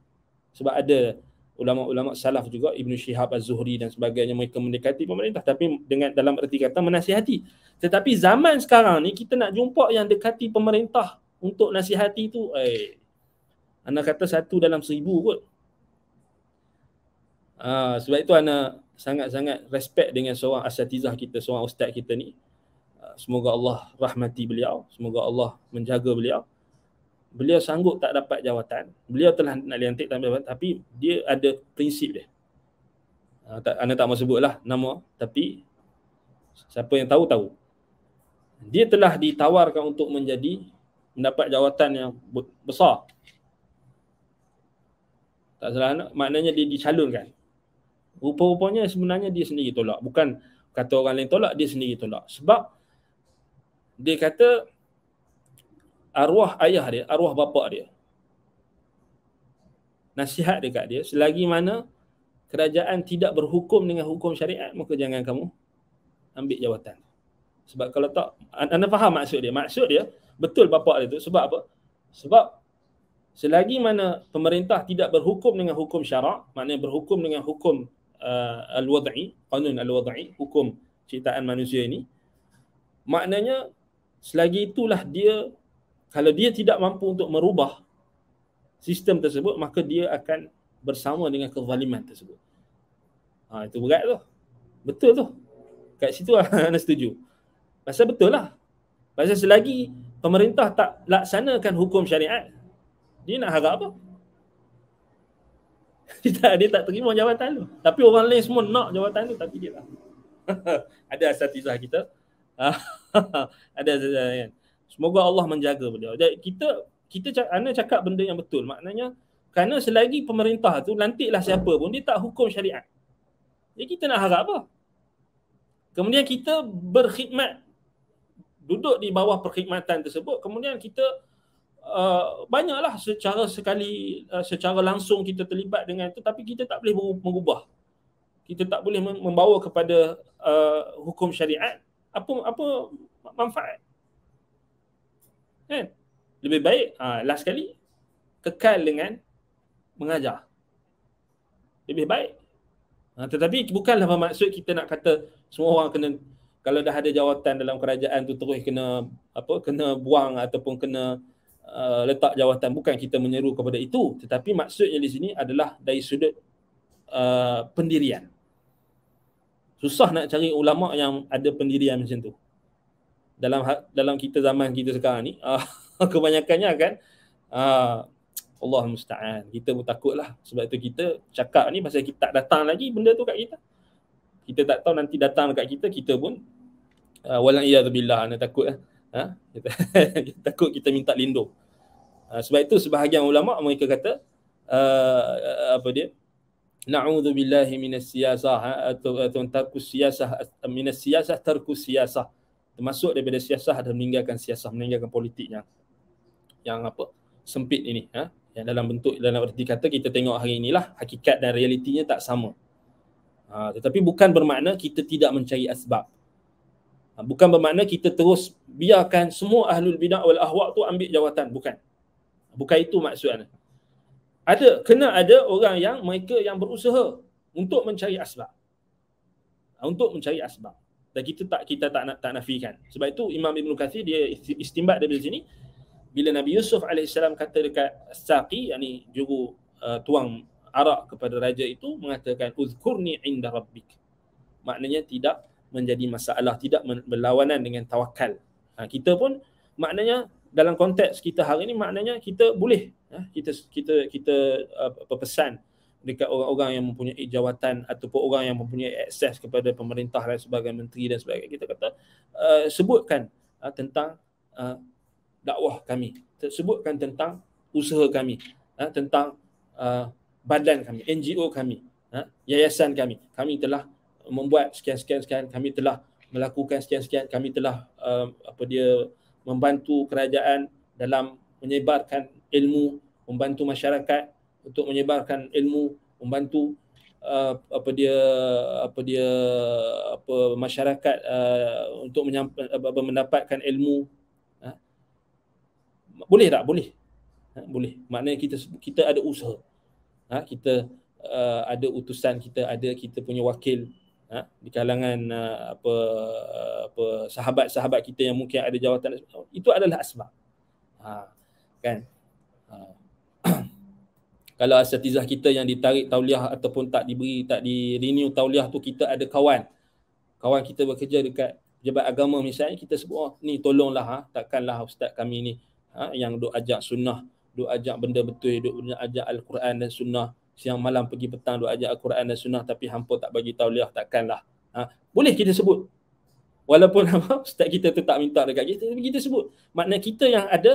Sebab ada ulama-ulama salaf juga Ibn Shihab Az-Zuhri dan sebagainya mereka mendekati pemerintah tapi dengan dalam erti kata menasihati. Tetapi zaman sekarang ni kita nak jumpa yang dekati pemerintah untuk nasihati tu eh anda kata satu dalam seribu kot. Ha, sebab itu anda sangat-sangat respect dengan seorang Asy'atizah kita, seorang ustaz kita ni. Ha, semoga Allah rahmati beliau, semoga Allah menjaga beliau beliau sanggup tak dapat jawatan beliau telah nak dilantik tapi dia ada prinsip dia ah, tak, anda tak mahu sebutlah nama tapi siapa yang tahu tahu dia telah ditawarkan untuk menjadi mendapat jawatan yang besar tak salah nak maknanya dia dicalonkan rupa-rupanya sebenarnya dia sendiri tolak bukan kata orang lain tolak dia sendiri tolak sebab dia kata arwah ayah dia, arwah bapa dia. Nasihat dekat dia, selagi mana kerajaan tidak berhukum dengan hukum syariat, maka jangan kamu ambil jawatan. Sebab kalau tak, anda faham maksud dia? Maksud dia, betul bapa dia tu. Sebab apa? Sebab selagi mana pemerintah tidak berhukum dengan hukum syarak, maknanya berhukum dengan hukum uh, al-wada'i, kanun al-wada'i, hukum ciptaan manusia ini, maknanya selagi itulah dia kalau dia tidak mampu untuk merubah sistem tersebut maka dia akan bersama dengan kezaliman tersebut. Ha, itu berat tu. Betul tu. Kat situ lah anda setuju. Pasal betul lah. Pasal selagi pemerintah tak laksanakan hukum syariat, dia nak harap apa? dia, tak, dia tak terima jawatan tu. Tapi orang lain semua nak jawatan tu tapi dia tak. ada asatizah kita. ada asatizah kan. Semoga Allah menjaga beliau. Jadi kita kita c- Ana cakap benda yang betul. Maknanya kerana selagi pemerintah tu lantiklah siapa pun dia tak hukum syariat. Jadi ya, kita nak harap apa? Kemudian kita berkhidmat duduk di bawah perkhidmatan tersebut kemudian kita uh, banyaklah secara sekali uh, secara langsung kita terlibat dengan itu tapi kita tak boleh mengubah kita tak boleh membawa kepada uh, hukum syariat apa apa manfaat kan lebih baik ha, last sekali kekal dengan mengajar lebih baik ha, tetapi bukanlah bermaksud kita nak kata semua orang kena kalau dah ada jawatan dalam kerajaan tu terus kena apa kena buang ataupun kena uh, letak jawatan bukan kita menyeru kepada itu tetapi maksudnya di sini adalah dari sudut uh, pendirian susah nak cari ulama yang ada pendirian macam tu dalam ha- dalam kita zaman kita sekarang ni uh, kebanyakannya kan uh, ah, Allah musta'an kita pun takutlah sebab tu kita cakap ni pasal kita tak datang lagi benda tu kat kita kita tak tahu nanti datang dekat kita kita pun uh, ah, walan iya billah ana takut eh ha? kita, takut kita minta lindung uh, sebab itu sebahagian ulama mereka kata uh, apa dia na'udzubillahi minas siyasah atau atau takus siyasah minas siyasah tarku siyasah termasuk daripada siasah dan meninggalkan siasah meninggalkan politik yang yang apa sempit ini ha? yang dalam bentuk dalam erti kata kita tengok hari inilah hakikat dan realitinya tak sama ha, tetapi bukan bermakna kita tidak mencari asbab ha, bukan bermakna kita terus biarkan semua ahlul bidah wal ahwa' tu ambil jawatan bukan bukan itu maksudnya ada kena ada orang yang mereka yang berusaha untuk mencari asbab ha, untuk mencari asbab dan kita tak kita tak nak tak nafikan. Sebab itu Imam Ibn Kathir dia istimbat dari sini bila Nabi Yusuf alaihi salam kata dekat Saqi yakni juru uh, tuang arak kepada raja itu mengatakan uzkurni inda rabbik. Maknanya tidak menjadi masalah, tidak berlawanan dengan tawakal. Ha, kita pun maknanya dalam konteks kita hari ini maknanya kita boleh ya, kita kita kita uh, pesan dekat orang-orang yang mempunyai jawatan ataupun orang yang mempunyai akses kepada pemerintah dan sebagai menteri dan sebagainya kita kata uh, sebutkan uh, tentang uh, dakwah kami sebutkan tentang usaha kami uh, tentang uh, badan kami NGO kami uh, yayasan kami kami telah membuat sekian-sekian sekian kami telah melakukan sekian-sekian kami telah uh, apa dia membantu kerajaan dalam menyebarkan ilmu membantu masyarakat untuk menyebarkan ilmu membantu uh, apa dia apa dia apa masyarakat uh, untuk menyampa, mendapatkan ilmu ha? boleh tak boleh ha? boleh maknanya kita kita ada usaha ha? kita uh, ada utusan kita ada kita punya wakil ha? di kalangan uh, apa apa sahabat-sahabat kita yang mungkin ada jawatan itu adalah asbab ha kan ha kalau asatizah kita yang ditarik tauliah ataupun tak diberi tak di renew tauliah tu kita ada kawan kawan kita bekerja dekat jabat agama misalnya eh, kita sebut oh, ni tolonglah ha takkanlah ustaz kami ni ha yang duk ajak sunnah duk ajak benda betul duk ajak al-Quran dan sunnah siang malam pergi petang duk ajak al-Quran dan sunnah tapi hampa tak bagi tauliah takkanlah ha boleh kita sebut walaupun apa ustaz kita tu tak minta dekat kita kita sebut maknanya kita yang ada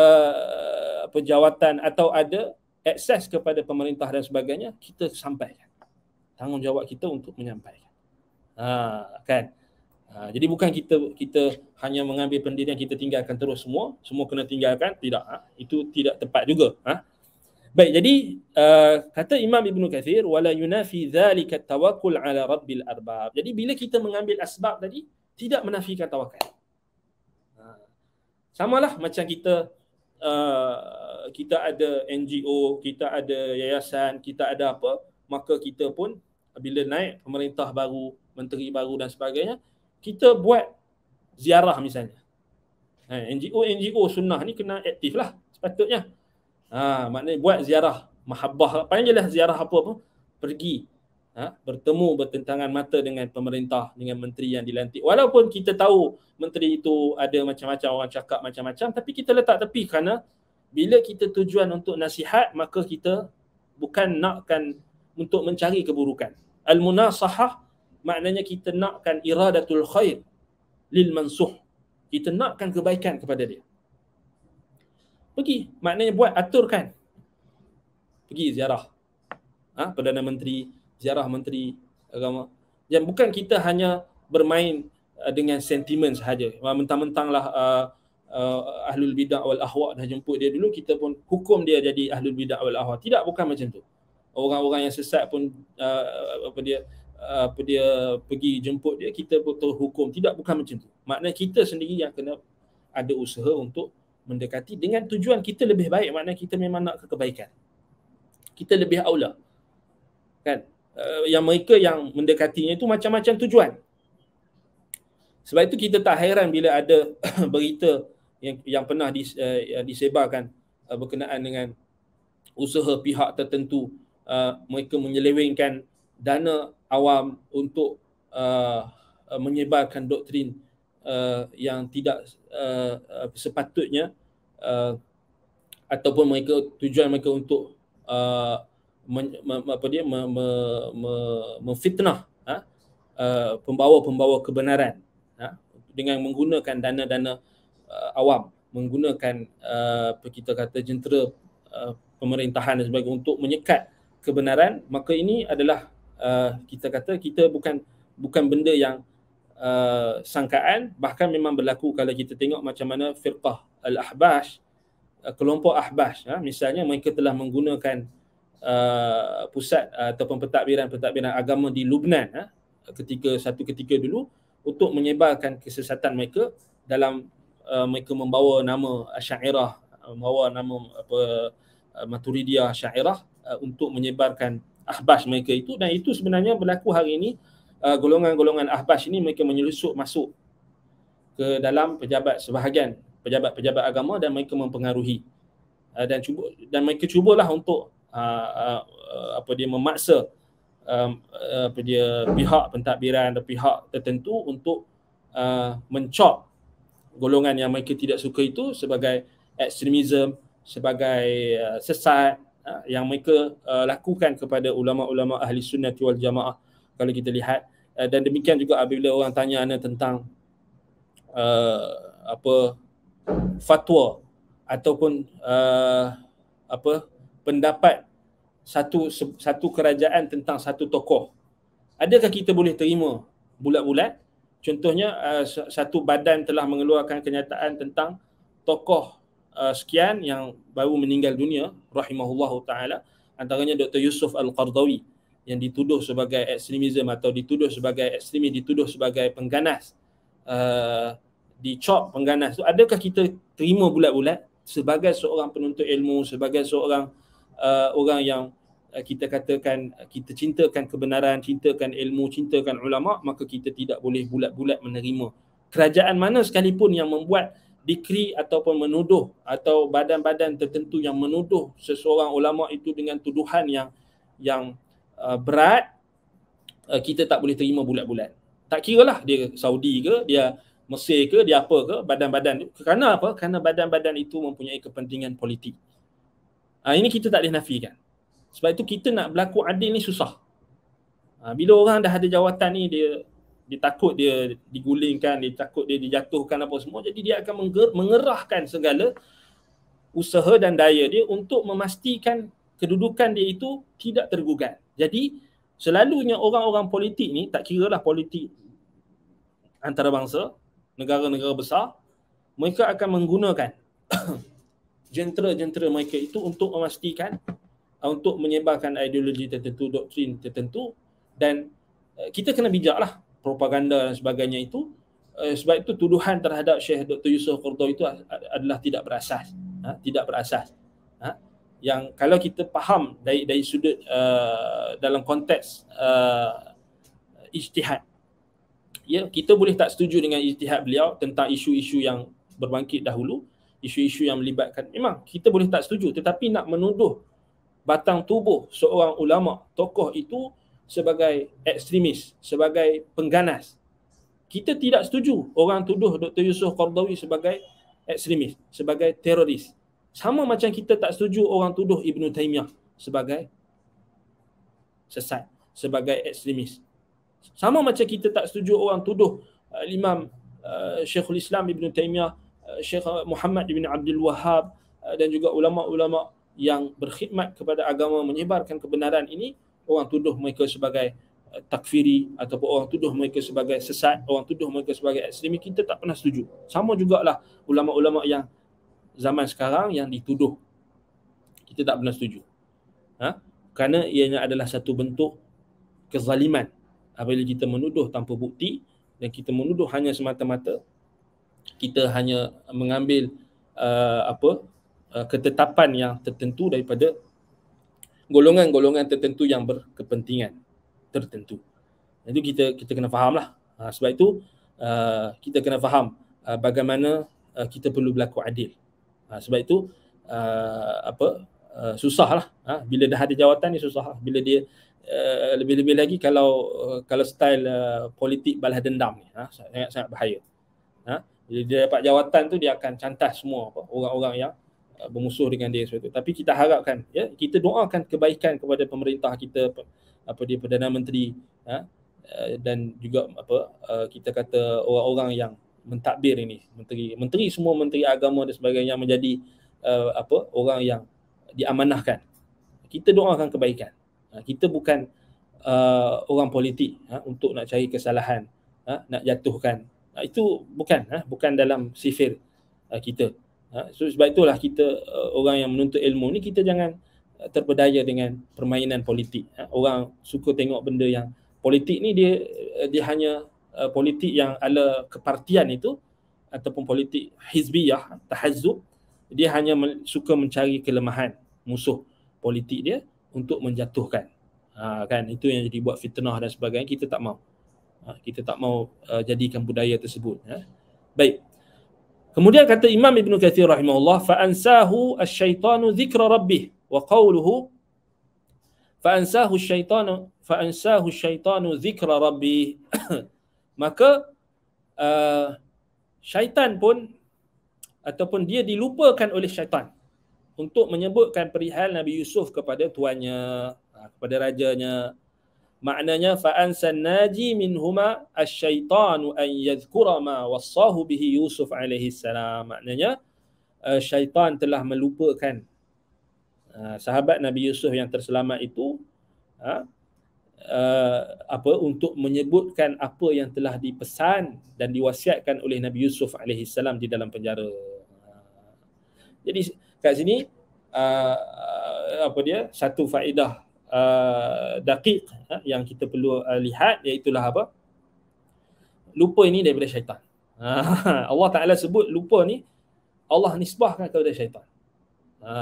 uh, apa jawatan atau ada akses kepada pemerintah dan sebagainya kita sampaikan tanggungjawab kita untuk menyampaikan ha, kan ha, jadi bukan kita kita hanya mengambil pendirian kita tinggalkan terus semua semua kena tinggalkan tidak ha? itu tidak tepat juga ha? baik jadi uh, kata Imam Ibn Kathir wala yunafi dhalika tawakul ala rabbil arbab jadi bila kita mengambil asbab tadi tidak menafikan tawakal ha. samalah macam kita ha, kita ada NGO, kita ada yayasan, kita ada apa, maka kita pun bila naik pemerintah baru, menteri baru dan sebagainya, kita buat ziarah misalnya. Ha, NGO-NGO sunnah ni kena aktif lah sepatutnya. Ha, maknanya buat ziarah mahabbah, lah ziarah apa pun, pergi ha, bertemu bertentangan mata dengan pemerintah, dengan menteri yang dilantik. Walaupun kita tahu menteri itu ada macam-macam orang cakap macam-macam, tapi kita letak tepi kerana bila kita tujuan untuk nasihat maka kita bukan nakkan untuk mencari keburukan al-munasahah maknanya kita nakkan iradatul khair lil mansuh kita nakkan kebaikan kepada dia pergi maknanya buat aturkan pergi ziarah ha? perdana menteri ziarah menteri agama yang bukan kita hanya bermain uh, dengan sentimen sahaja mentang-mentanglah uh, uh, ahlul bidah wal ahwa dah jemput dia dulu kita pun hukum dia jadi ahlul bidah wal ahwa tidak bukan macam tu orang-orang yang sesat pun uh, apa dia uh, apa dia pergi jemput dia kita betul hukum tidak bukan macam tu maknanya kita sendiri yang kena ada usaha untuk mendekati dengan tujuan kita lebih baik maknanya kita memang nak ke kebaikan kita lebih aula kan uh, yang mereka yang mendekatinya itu macam-macam tujuan sebab itu kita tak hairan bila ada berita yang yang pernah dis, uh, disebarkan uh, berkenaan dengan usaha pihak tertentu uh, mereka menyelewengkan dana awam untuk uh, menyebarkan doktrin uh, yang tidak uh, sepatutnya uh, ataupun mereka tujuan mereka untuk uh, men, me, apa dia me, me, me, memfitnah uh, pembawa-pembawa kebenaran ha? dengan menggunakan dana-dana uh, uh, awam menggunakan uh, kita kata jentera uh, pemerintahan dan sebagainya untuk menyekat kebenaran maka ini adalah uh, kita kata kita bukan bukan benda yang uh, sangkaan bahkan memang berlaku kalau kita tengok macam mana firqah al-ahbash uh, kelompok ahbash uh, misalnya mereka telah menggunakan uh, pusat uh, ataupun pentadbiran-pentadbiran agama di Lubnan uh, ketika satu ketika dulu untuk menyebarkan kesesatan mereka dalam Uh, mereka membawa nama Syairah uh, membawa nama apa uh, Maturidiyah Syairah untuk menyebarkan ahbash mereka itu dan itu sebenarnya berlaku hari ini golongan-golongan ahbash ini mereka menyelusup masuk ke dalam pejabat sebahagian pejabat-pejabat agama dan mereka mempengaruhi dan cuba dan mereka cubalah untuk apa dia memaksa um, apa dia pihak pentadbiran atau pihak tertentu untuk mencop golongan yang mereka tidak suka itu sebagai ekstremisme sebagai uh, sesat uh, yang mereka uh, lakukan kepada ulama-ulama ahli sunnah wal jamaah kalau kita lihat uh, dan demikian juga apabila orang tanya ana tentang uh, apa fatwa ataupun uh, apa pendapat satu satu kerajaan tentang satu tokoh adakah kita boleh terima bulat-bulat Contohnya uh, satu badan telah mengeluarkan kenyataan tentang tokoh uh, sekian yang baru meninggal dunia rahimahullahu taala antaranya Dr Yusuf Al-Qardawi yang dituduh sebagai ekstremisme atau dituduh sebagai ekstremi, dituduh sebagai pengganas uh, dicop pengganas tu adakah kita terima bulat-bulat sebagai seorang penuntut ilmu sebagai seorang uh, orang yang Eh, kita katakan eh, kita cintakan kebenaran, cintakan ilmu, cintakan ulama, maka kita tidak boleh bulat-bulat menerima kerajaan mana sekalipun yang membuat dikri ataupun menuduh atau badan-badan tertentu yang menuduh seseorang ulama itu dengan tuduhan yang yang uh, berat uh, kita tak boleh terima bulat-bulat. Tak kira lah dia Saudi ke, dia Mesir ke, dia apa ke, badan-badan itu. Kerana apa? Kerana badan-badan itu mempunyai kepentingan politik. Uh, ini kita tak boleh nafikan. Sebab itu kita nak berlaku adil ni susah. Ha, bila orang dah ada jawatan ni dia dia takut dia digulingkan, dia takut dia dijatuhkan apa semua. Jadi dia akan menger- mengerahkan segala usaha dan daya dia untuk memastikan kedudukan dia itu tidak tergugat. Jadi selalunya orang-orang politik ni tak kira lah politik antarabangsa, negara-negara besar, mereka akan menggunakan jentera-jentera mereka itu untuk memastikan Eh, untuk menyebarkan ideologi tertentu, doktrin tertentu dan eh, kita kena bijaklah propaganda dan sebagainya itu eh, sebab itu tuduhan terhadap Syekh Dr. Yusof Qurdo itu adalah tidak berasas ha, tidak berasas ha. yang kalau kita faham dari, dari sudut uh, dalam konteks uh, ijtihad ya, kita boleh tak setuju dengan ijtihad beliau tentang isu-isu yang berbangkit dahulu isu-isu yang melibatkan memang kita boleh tak setuju tetapi nak menuduh batang tubuh seorang ulama tokoh itu sebagai ekstremis sebagai pengganas kita tidak setuju orang tuduh Dr Yusuf Qardawi sebagai ekstremis sebagai teroris sama macam kita tak setuju orang tuduh Ibn Taimiyah sebagai sesat sebagai ekstremis sama macam kita tak setuju orang tuduh uh, Imam uh, Syekhul Islam Ibn Taimiyah uh, Syekh Muhammad Ibn Abdul Wahab uh, dan juga ulama-ulama yang berkhidmat kepada agama menyebarkan kebenaran ini orang tuduh mereka sebagai eh, takfiri ataupun orang tuduh mereka sebagai sesat, orang tuduh mereka sebagai ekstremi kita tak pernah setuju. Sama jugalah ulama-ulama yang zaman sekarang yang dituduh kita tak pernah setuju. Ha? Kerana ianya adalah satu bentuk kezaliman apabila kita menuduh tanpa bukti dan kita menuduh hanya semata-mata kita hanya mengambil uh, apa uh, ketetapan yang tertentu daripada golongan-golongan tertentu yang berkepentingan tertentu. Jadi kita kita kena fahamlah. Ha, uh, sebab itu uh, kita kena faham uh, bagaimana uh, kita perlu berlaku adil. Ha, sebab itu uh, apa uh, susahlah ha, uh, bila dah ada jawatan ni lah. bila dia uh, lebih-lebih lagi kalau uh, kalau style uh, politik balas dendam ni ha, sangat sangat bahaya. Ha, dia dapat jawatan tu dia akan cantas semua apa orang-orang yang bermusuh dengan dia sesuatu tapi kita harapkan ya kita doakan kebaikan kepada pemerintah kita apa dia perdana menteri ya, dan juga apa eh, kita kata orang-orang yang mentadbir ini menteri menteri semua menteri agama dan sebagainya menjadi eh, apa orang yang diamanahkan kita doakan kebaikan ha, kita bukan uh, orang politik ya, untuk nak cari kesalahan ya, nak jatuhkan itu bukan ya, bukan dalam sifir uh, kita Ha, so, sebab itulah kita eh, orang yang menuntut ilmu ni kita jangan eh, terpedaya dengan permainan politik. Ha, orang suka tengok benda yang politik ni dia eh, dia hanya politik yang ala kepartian itu ataupun politik hizbiyah, tahazub, dia hanya suka mencari kelemahan musuh politik dia untuk menjatuhkan. Ha, kan itu yang jadi buat fitnah dan sebagainya kita tak mau. kita tak mau jadikan budaya tersebut. Ya. Baik. Kemudian kata Imam Ibn Kathir rahimahullah فَأَنْسَاهُ الشَّيْطَانُ ذِكْرَ رَبِّهِ وَقَوْلُهُ فَأَنْسَاهُ الشَّيْطَانُ فَأَنْسَاهُ الشَّيْطَانُ ذِكْرَ رَبِّهِ Maka uh, syaitan pun ataupun dia dilupakan oleh syaitan untuk menyebutkan perihal Nabi Yusuf kepada tuannya, ha, kepada rajanya, maknanya fa'ansan naji minhuma asyaitanu an yadhkura ma wassahu bihi Yusuf alaihi salam maknanya uh, syaitan telah melupakan uh, sahabat Nabi Yusuf yang terselamat itu uh, uh, apa untuk menyebutkan apa yang telah dipesan dan diwasiatkan oleh Nabi Yusuf alaihi salam di dalam penjara jadi kat sini uh, apa dia satu faedah uh, dakiq ha, yang kita perlu uh, lihat iaitu apa? Lupa ini daripada syaitan. Allah Taala sebut lupa ni Allah nisbahkan kepada syaitan. Ha,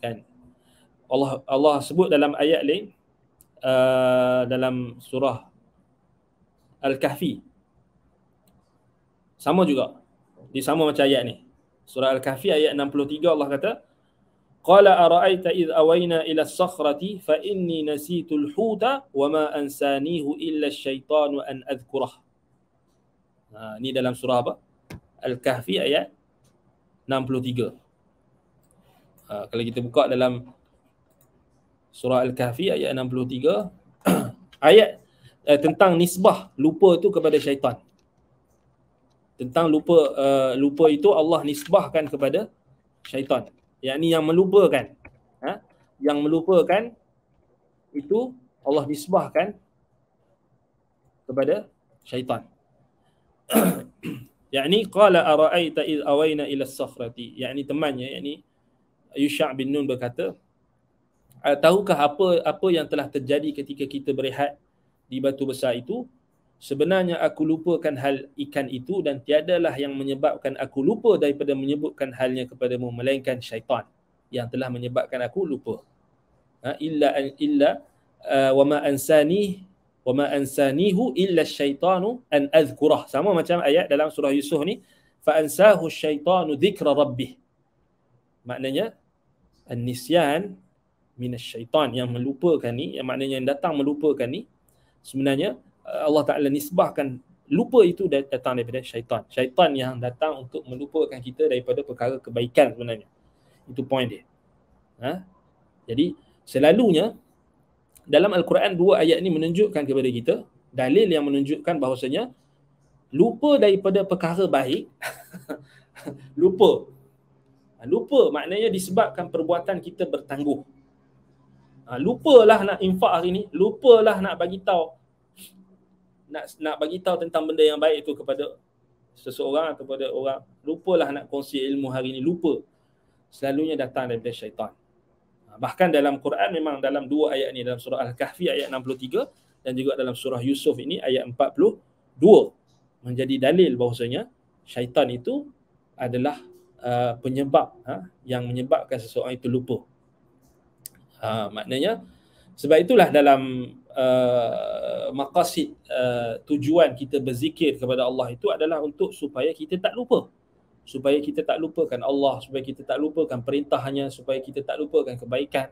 kan. Allah Allah sebut dalam ayat lain uh, dalam surah Al-Kahfi. Sama juga. Dia sama macam ayat ni. Surah Al-Kahfi ayat 63 Allah kata قال أرأيت إذ أوينا إلى الصخرة فإني نسيت الحوت وما أنسانيه إلا الشيطان أن أذكره ni dalam surah apa? Al-Kahfi ayat 63. Ha, kalau kita buka dalam surah Al-Kahfi ayat 63 ayat eh, tentang nisbah lupa tu kepada syaitan. Tentang lupa uh, lupa itu Allah nisbahkan kepada syaitan yakni yang melupakan ha? yang melupakan itu Allah nisbahkan kepada syaitan yakni qala araaita id awaina ila as-sakhrati yakni temannya yakni Yusha' bin Nun berkata tahukah apa apa yang telah terjadi ketika kita berehat di batu besar itu sebenarnya aku lupakan hal ikan itu dan tiadalah yang menyebabkan aku lupa daripada menyebutkan halnya kepadamu melainkan syaitan yang telah menyebabkan aku lupa ha, illa an, illa uh, wa ma ansani wa ma ansanihu illa syaitanu an azkurah sama macam ayat dalam surah yusuf ni fa ansahu syaitanu dhikra rabbih maknanya an-nisyan min syaitan yang melupakan ni yang maknanya yang datang melupakan ni sebenarnya Uh, Allah Ta'ala nisbahkan lupa itu datang daripada syaitan. Syaitan yang datang untuk melupakan kita daripada perkara kebaikan sebenarnya. Itu poin dia. Ha? Jadi selalunya dalam Al-Quran dua ayat ini menunjukkan kepada kita dalil yang menunjukkan bahawasanya lupa daripada perkara baik lupa ha, lupa maknanya disebabkan perbuatan kita bertangguh ha, lupalah nak infak hari ni lupalah nak bagi tahu nak nak bagi tahu tentang benda yang baik itu kepada seseorang atau kepada orang lupalah nak kongsi ilmu hari ini lupa selalunya datang daripada syaitan ha, bahkan dalam Quran memang dalam dua ayat ini dalam surah Al-Kahfi ayat 63 dan juga dalam surah Yusuf ini ayat 42 menjadi dalil bahawasanya syaitan itu adalah uh, penyebab ha, yang menyebabkan seseorang itu lupa ha, maknanya sebab itulah dalam uh, maqasid uh, tujuan kita berzikir kepada Allah itu adalah untuk supaya kita tak lupa supaya kita tak lupakan Allah supaya kita tak lupakan perintahnya supaya kita tak lupakan kebaikan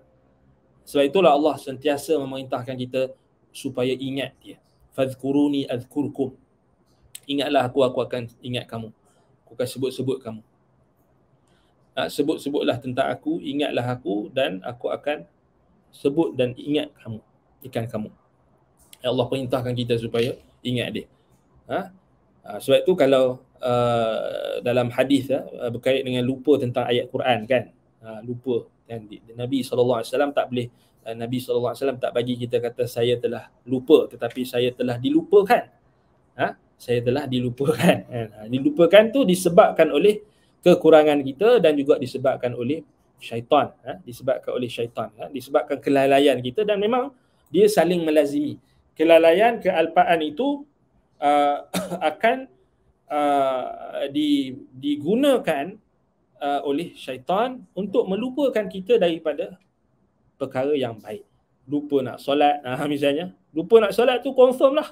sebab itulah Allah sentiasa memerintahkan kita supaya ingat dia fadhkuruni azkurkum ingatlah aku aku akan ingat kamu aku akan sebut-sebut kamu sebut-sebutlah tentang aku ingatlah aku dan aku akan sebut dan ingat kamu ikan kamu. Allah perintahkan kita supaya ingat dia. Ha? ha sebab itu kalau uh, dalam hadis uh, berkait dengan lupa tentang ayat Quran kan. Ha, lupa kan Nabi sallallahu alaihi wasallam tak boleh uh, Nabi saw tak bagi kita kata saya telah lupa tetapi saya telah dilupakan. Ha? saya telah dilupakan. Ha, dilupakan tu disebabkan oleh kekurangan kita dan juga disebabkan oleh syaitan. Ha? Disebabkan oleh syaitan. Ha? Disebabkan kelalaian kita dan memang dia saling melazimi kelalaian kealpaan itu uh, akan uh, di, digunakan uh, oleh syaitan untuk melupakan kita daripada perkara yang baik lupa nak solat uh, misalnya lupa nak solat tu confirm lah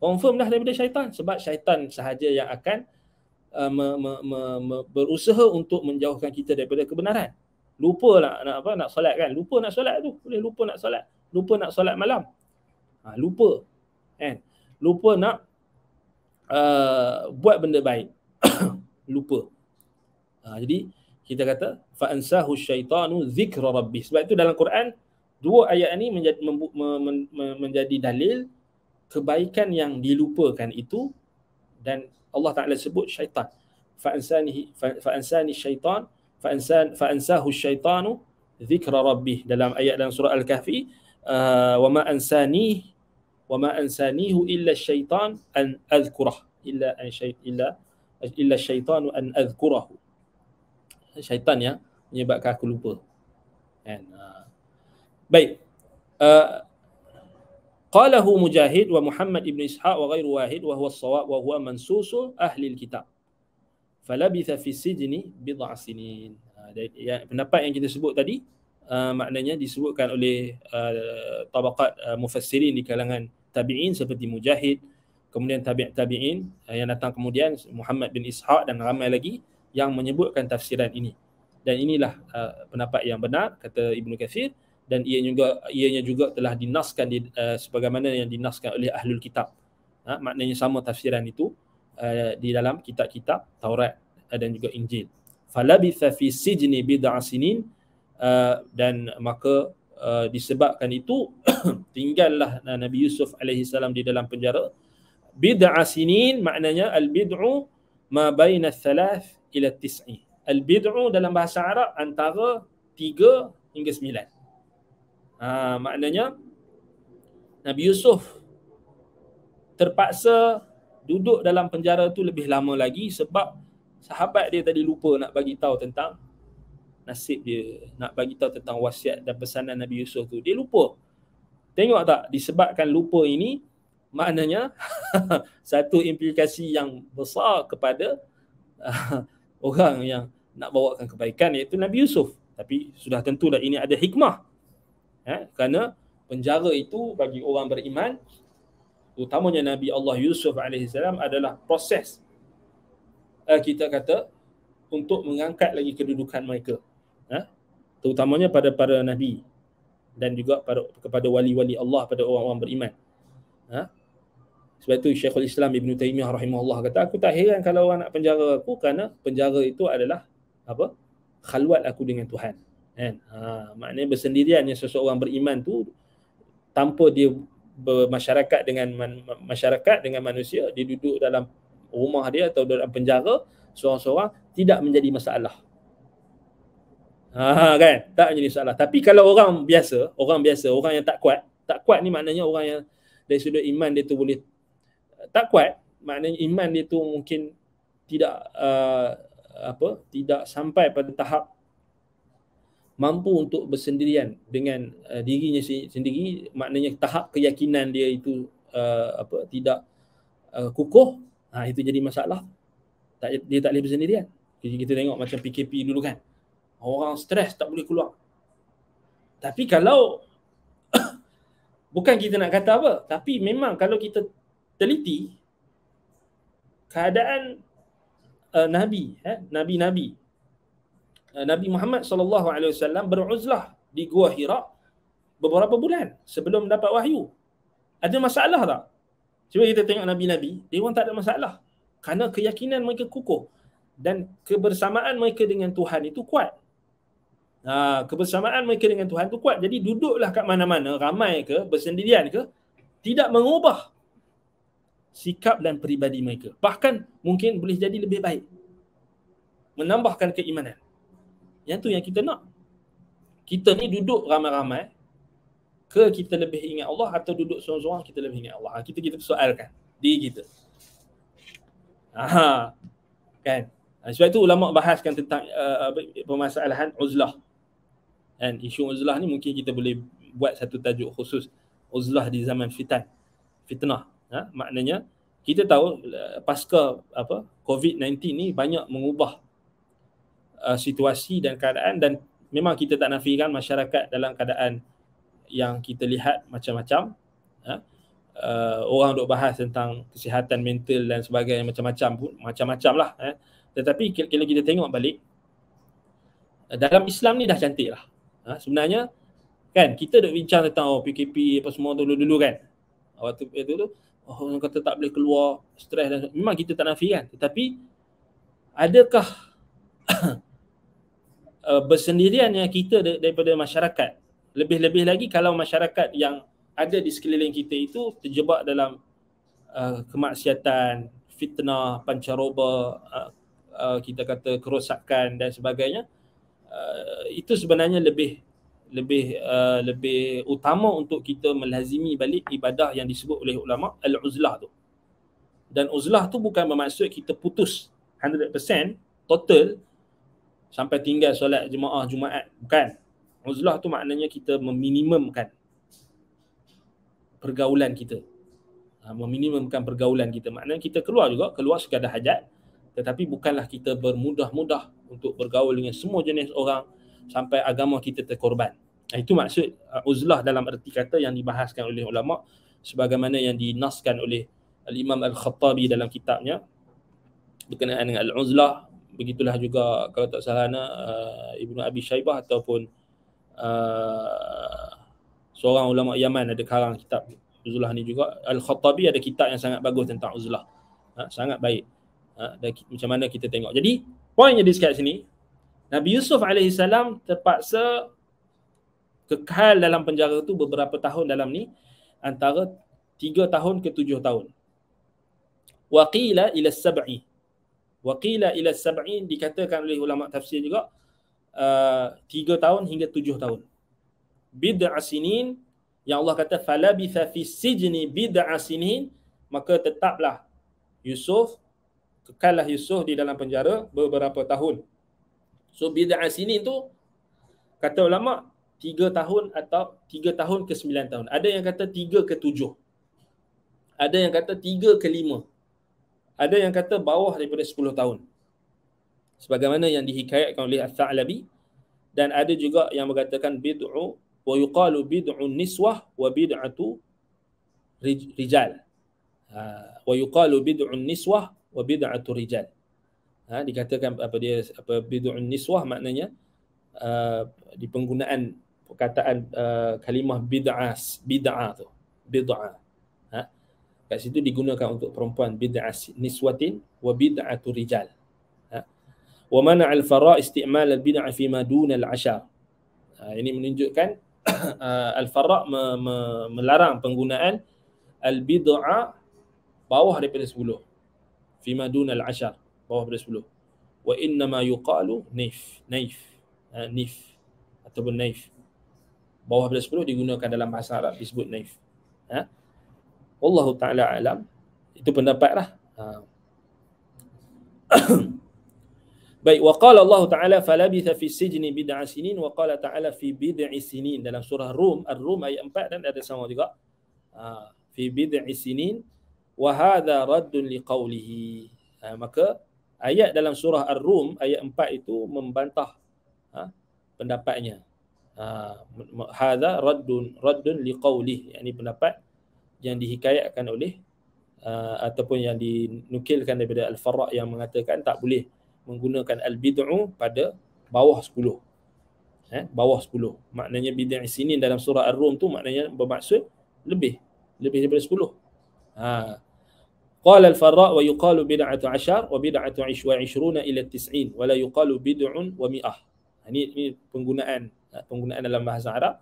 confirm lah daripada syaitan sebab syaitan sahaja yang akan uh, me, me, me, me, berusaha untuk menjauhkan kita daripada kebenaran lupa nak, nak apa nak solat kan lupa nak solat tu boleh lupa nak solat lupa nak solat malam ha, lupa kan lupa nak uh, buat benda baik lupa ha, jadi kita kata fa ansahu syaitanu zikra rabbi sebab itu dalam Quran dua ayat ini menjadi mem, mem, mem, menjadi dalil kebaikan yang dilupakan itu dan Allah Taala sebut syaitan fa ansani fa ansani syaitan فانسان فانساه الشيطان ذكر ربي دلام اي سوره الكهف آه وما انساني وما انسانيه الا الشيطان ان اذكره الا ان شيء الا الا الشيطان ان اذكره الشيطان يا menyebabkan aku lupa. Kan? Uh, baik. Qalahu uh, Mujahid wa Muhammad ibn Ishaq wa ghairu wahid wa huwa falabitha fi sijni bid'a sinin ha, ya pendapat yang kita sebut tadi uh, maknanya disebutkan oleh uh, ha, tabaqat uh, mufassirin di kalangan tabi'in seperti mujahid kemudian tabi' tabi'in uh, yang datang kemudian Muhammad bin Ishaq dan ramai lagi yang menyebutkan tafsiran ini dan inilah uh, pendapat yang benar kata Ibn Katsir dan ia juga ianya juga telah dinaskan di, uh, sebagaimana yang dinaskan oleh ahlul kitab ha, maknanya sama tafsiran itu Eh, di dalam kitab-kitab Taurat uh, dan juga Injil. Falabitha fi sijni bid'a sinin eh, dan maka uh, disebabkan itu tinggallah Nabi Yusuf alaihi salam di dalam penjara bid'a sinin maknanya al bid'u ma baina thalath ila tis'i. Al bid'u dalam bahasa Arab antara tiga hingga sembilan. Ha, maknanya Nabi Yusuf terpaksa duduk dalam penjara tu lebih lama lagi sebab sahabat dia tadi lupa nak bagi tahu tentang nasib dia nak bagi tahu tentang wasiat dan pesanan Nabi Yusuf tu dia lupa tengok tak disebabkan lupa ini maknanya satu implikasi yang besar kepada orang yang nak bawakan kebaikan iaitu Nabi Yusuf tapi sudah tentulah ini ada hikmah eh kerana penjara itu bagi orang beriman utamanya Nabi Allah Yusuf alaihi salam adalah proses uh, kita kata untuk mengangkat lagi kedudukan mereka uh, terutamanya pada para nabi dan juga pada kepada wali-wali Allah pada orang-orang beriman uh, sebab itu Syekhul Islam Ibn Taymiyah rahimahullah kata aku tak heran kalau orang nak penjara aku kerana penjara itu adalah apa khalwat aku dengan Tuhan kan ha, maknanya bersendirian yang seseorang beriman tu tanpa dia bermasyarakat dengan man, masyarakat dengan manusia dia duduk dalam rumah dia atau dalam penjara seorang-seorang tidak menjadi masalah. Ha kan? Tak menjadi masalah. Tapi kalau orang biasa, orang biasa, orang yang tak kuat, tak kuat ni maknanya orang yang dari sudut iman dia tu boleh tak kuat, maknanya iman dia tu mungkin tidak uh, apa? tidak sampai pada tahap mampu untuk bersendirian dengan uh, dirinya sendiri maknanya tahap keyakinan dia itu uh, apa tidak uh, kukuh ha itu jadi masalah tak dia tak boleh bersendirian jadi kita tengok macam PKP dulu kan orang stres tak boleh keluar tapi kalau bukan kita nak kata apa tapi memang kalau kita teliti keadaan uh, nabi eh nabi-nabi Eh, Nabi Muhammad sallallahu alaihi wasallam beruzlah di Gua Hira beberapa bulan sebelum dapat wahyu. Ada masalah tak? Cuma kita tengok nabi-nabi, dia orang tak ada masalah. Kerana keyakinan mereka kukuh dan kebersamaan mereka dengan Tuhan itu kuat. Ha, kebersamaan mereka dengan Tuhan itu kuat. Jadi duduklah kat mana-mana, ramai ke, bersendirian ke, tidak mengubah sikap dan peribadi mereka. Bahkan mungkin boleh jadi lebih baik. Menambahkan keimanan. Yang tu yang kita nak. Kita ni duduk ramai-ramai ke kita lebih ingat Allah atau duduk seorang-seorang kita lebih ingat Allah? Ha, kita kita persoalkan diri kita. Aha. Kan? Ha, sebab itu ulama bahaskan tentang uh, permasalahan uzlah. Dan isu uzlah ni mungkin kita boleh buat satu tajuk khusus uzlah di zaman fitan. Fitnah. Ha? Maknanya kita tahu eh, pasca apa COVID-19 ni banyak mengubah uh, situasi dan keadaan dan memang kita tak nafikan masyarakat dalam keadaan yang kita lihat macam-macam ha? uh, orang duk bahas tentang kesihatan mental dan sebagainya macam-macam pun macam-macam lah eh? tetapi kalau kita tengok balik uh, dalam Islam ni dah cantik lah ha? sebenarnya kan kita duk bincang tentang oh, PKP apa semua tu dulu-dulu kan waktu itu tu oh, orang kata tak boleh keluar stres dan memang kita tak nafikan tetapi adakah uh, bersendiriannya kita daripada masyarakat. Lebih-lebih lagi kalau masyarakat yang ada di sekeliling kita itu terjebak dalam uh, kemaksiatan, fitnah, pancaroba, uh, uh, kita kata kerosakan dan sebagainya. Uh, itu sebenarnya lebih lebih uh, lebih utama untuk kita melazimi balik ibadah yang disebut oleh ulama al-uzlah tu. Dan uzlah tu bukan bermaksud kita putus 100% total sampai tinggal solat jemaah Jumaat. Bukan. Uzlah tu maknanya kita meminimumkan pergaulan kita. Ha, meminimumkan pergaulan kita. Maknanya kita keluar juga. Keluar sekadar hajat. Tetapi bukanlah kita bermudah-mudah untuk bergaul dengan semua jenis orang sampai agama kita terkorban. Ha, itu maksud uh, uzlah dalam erti kata yang dibahaskan oleh ulama' sebagaimana yang dinaskan oleh Al-Imam Al-Khattabi dalam kitabnya berkenaan dengan al-uzlah begitulah juga kalau tak salah nak uh, Ibnu Abi Syaibah ataupun uh, seorang ulama Yaman ada karang kitab Uzlah ni juga Al-Khattabi ada kitab yang sangat bagus tentang Uzlah ha, sangat baik ha, dan macam mana kita tengok jadi poinnya di sekat sini Nabi Yusuf alaihi salam terpaksa kekal dalam penjara tu beberapa tahun dalam ni antara tiga tahun ke tujuh tahun waqila ila sab'i wa qila ila sab'in dikatakan oleh ulama tafsir juga uh, 3 tahun hingga tujuh tahun bid'a sinin yang Allah kata fala falabitha fi sijni bid'a sinin maka tetaplah Yusuf kekallah Yusuf di dalam penjara beberapa tahun so bid'a sinin tu kata ulama tiga tahun atau tiga tahun ke sembilan tahun ada yang kata tiga ke tujuh ada yang kata tiga ke lima ada yang kata bawah daripada 10 tahun sebagaimana yang dihikayatkan oleh Al-Tha'labi dan ada juga yang mengatakan bid'u wa yuqalu bid'u niswah wa bid'atu rijal ha, wa yuqalu bid'u niswah wa bid'atu rijal ha, dikatakan apa dia apa bid'u niswah maknanya uh, di penggunaan perkataan uh, kalimah bid'ah bid'ah tu bid'ah kat situ digunakan untuk perempuan bid'ah niswatin wa bid'atu rijal ha. wa mana al fara isti'mal al bid'ah fi ma dun al ashar ha, ini menunjukkan ha, al fara me- me- melarang penggunaan al bid'ah bawah daripada 10 fi ma dun al ashar bawah daripada 10 wa inna ma yuqalu nif nif ha, nif ataupun naif bawah daripada 10 digunakan dalam bahasa Arab disebut naif ha Allah Ta'ala alam Itu pendapat lah ha. Baik Wa Allah Ta'ala Falabitha fi sijni bid'a sinin Wa qala Ta'ala fi bid'i sinin Dalam surah Rum Ar-Rum ayat 4 dan ada sama juga ha. Fi bid'i sinin Wa hadha raddun liqawlihi ha. Maka Ayat dalam surah Ar-Rum Ayat 4 itu membantah ha. Pendapatnya ha. Hadha raddun Raddun liqawlihi Yang ini pendapat yang dihikayatkan oleh uh, ataupun yang dinukilkan daripada Al-Farra' yang mengatakan tak boleh menggunakan Al-Bid'u pada bawah sepuluh, Eh, bawah sepuluh Maknanya bid'ah sini dalam surah Ar-Rum tu maknanya bermaksud lebih. Lebih daripada sepuluh. Ha. Qala al-Farra' wa yuqalu bid'atu 10 wa bid'atu 20 ila 90 wa la yuqalu bid'un wa mi'ah. Ini, ha, ini penggunaan ha, penggunaan dalam bahasa Arab.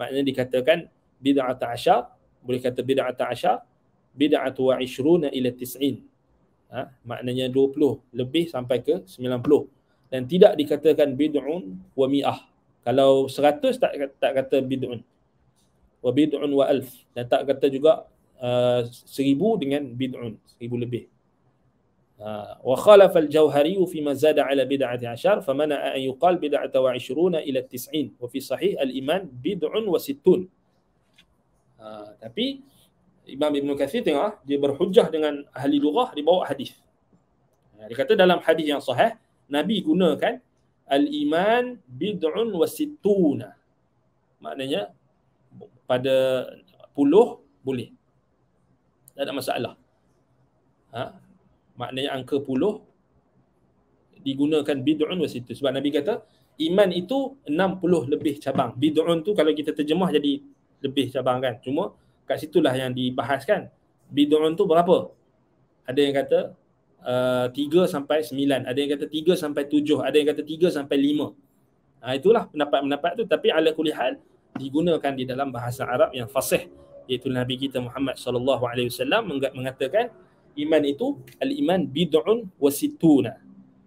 Maknanya dikatakan bid'atu 10 boleh kata bid'ah ta'asyar bid'atu wa ishruna ila tis'in ha? maknanya 20 lebih sampai ke 90 dan tidak dikatakan bid'un wa mi'ah kalau 100 tak tak kata bid'un wa bid'un wa alf dan tak kata juga uh, seribu uh, dengan bid'un seribu lebih ha? wa khalafa al-jawhari fi ma zada ala bid'ati ashar famana an yuqal bid'atu wa ishruna ila tis'in wa fi sahih al-iman bid'un wa sittun Ha, tapi Imam Ibn Kathir tengok ah, dia berhujah dengan ahli lughah di bawah hadis. Ha, dia kata dalam hadis yang sahih Nabi gunakan al-iman bid'un wasituna. Maknanya pada puluh boleh. Tak ada masalah. Ha? Maknanya angka puluh digunakan bid'un wa situ. Sebab Nabi kata iman itu 60 lebih cabang. Bid'un tu kalau kita terjemah jadi lebih cabang kan. Cuma kat situlah yang dibahaskan bid'un tu berapa? Ada yang kata uh, sampai sembilan, ada yang kata tiga sampai tujuh, ada yang kata tiga sampai lima. Ha, itulah pendapat-pendapat tu tapi ala kulihal digunakan di dalam bahasa Arab yang fasih iaitu Nabi kita Muhammad sallallahu alaihi wasallam mengatakan iman itu al-iman bid'un wasituna. situna.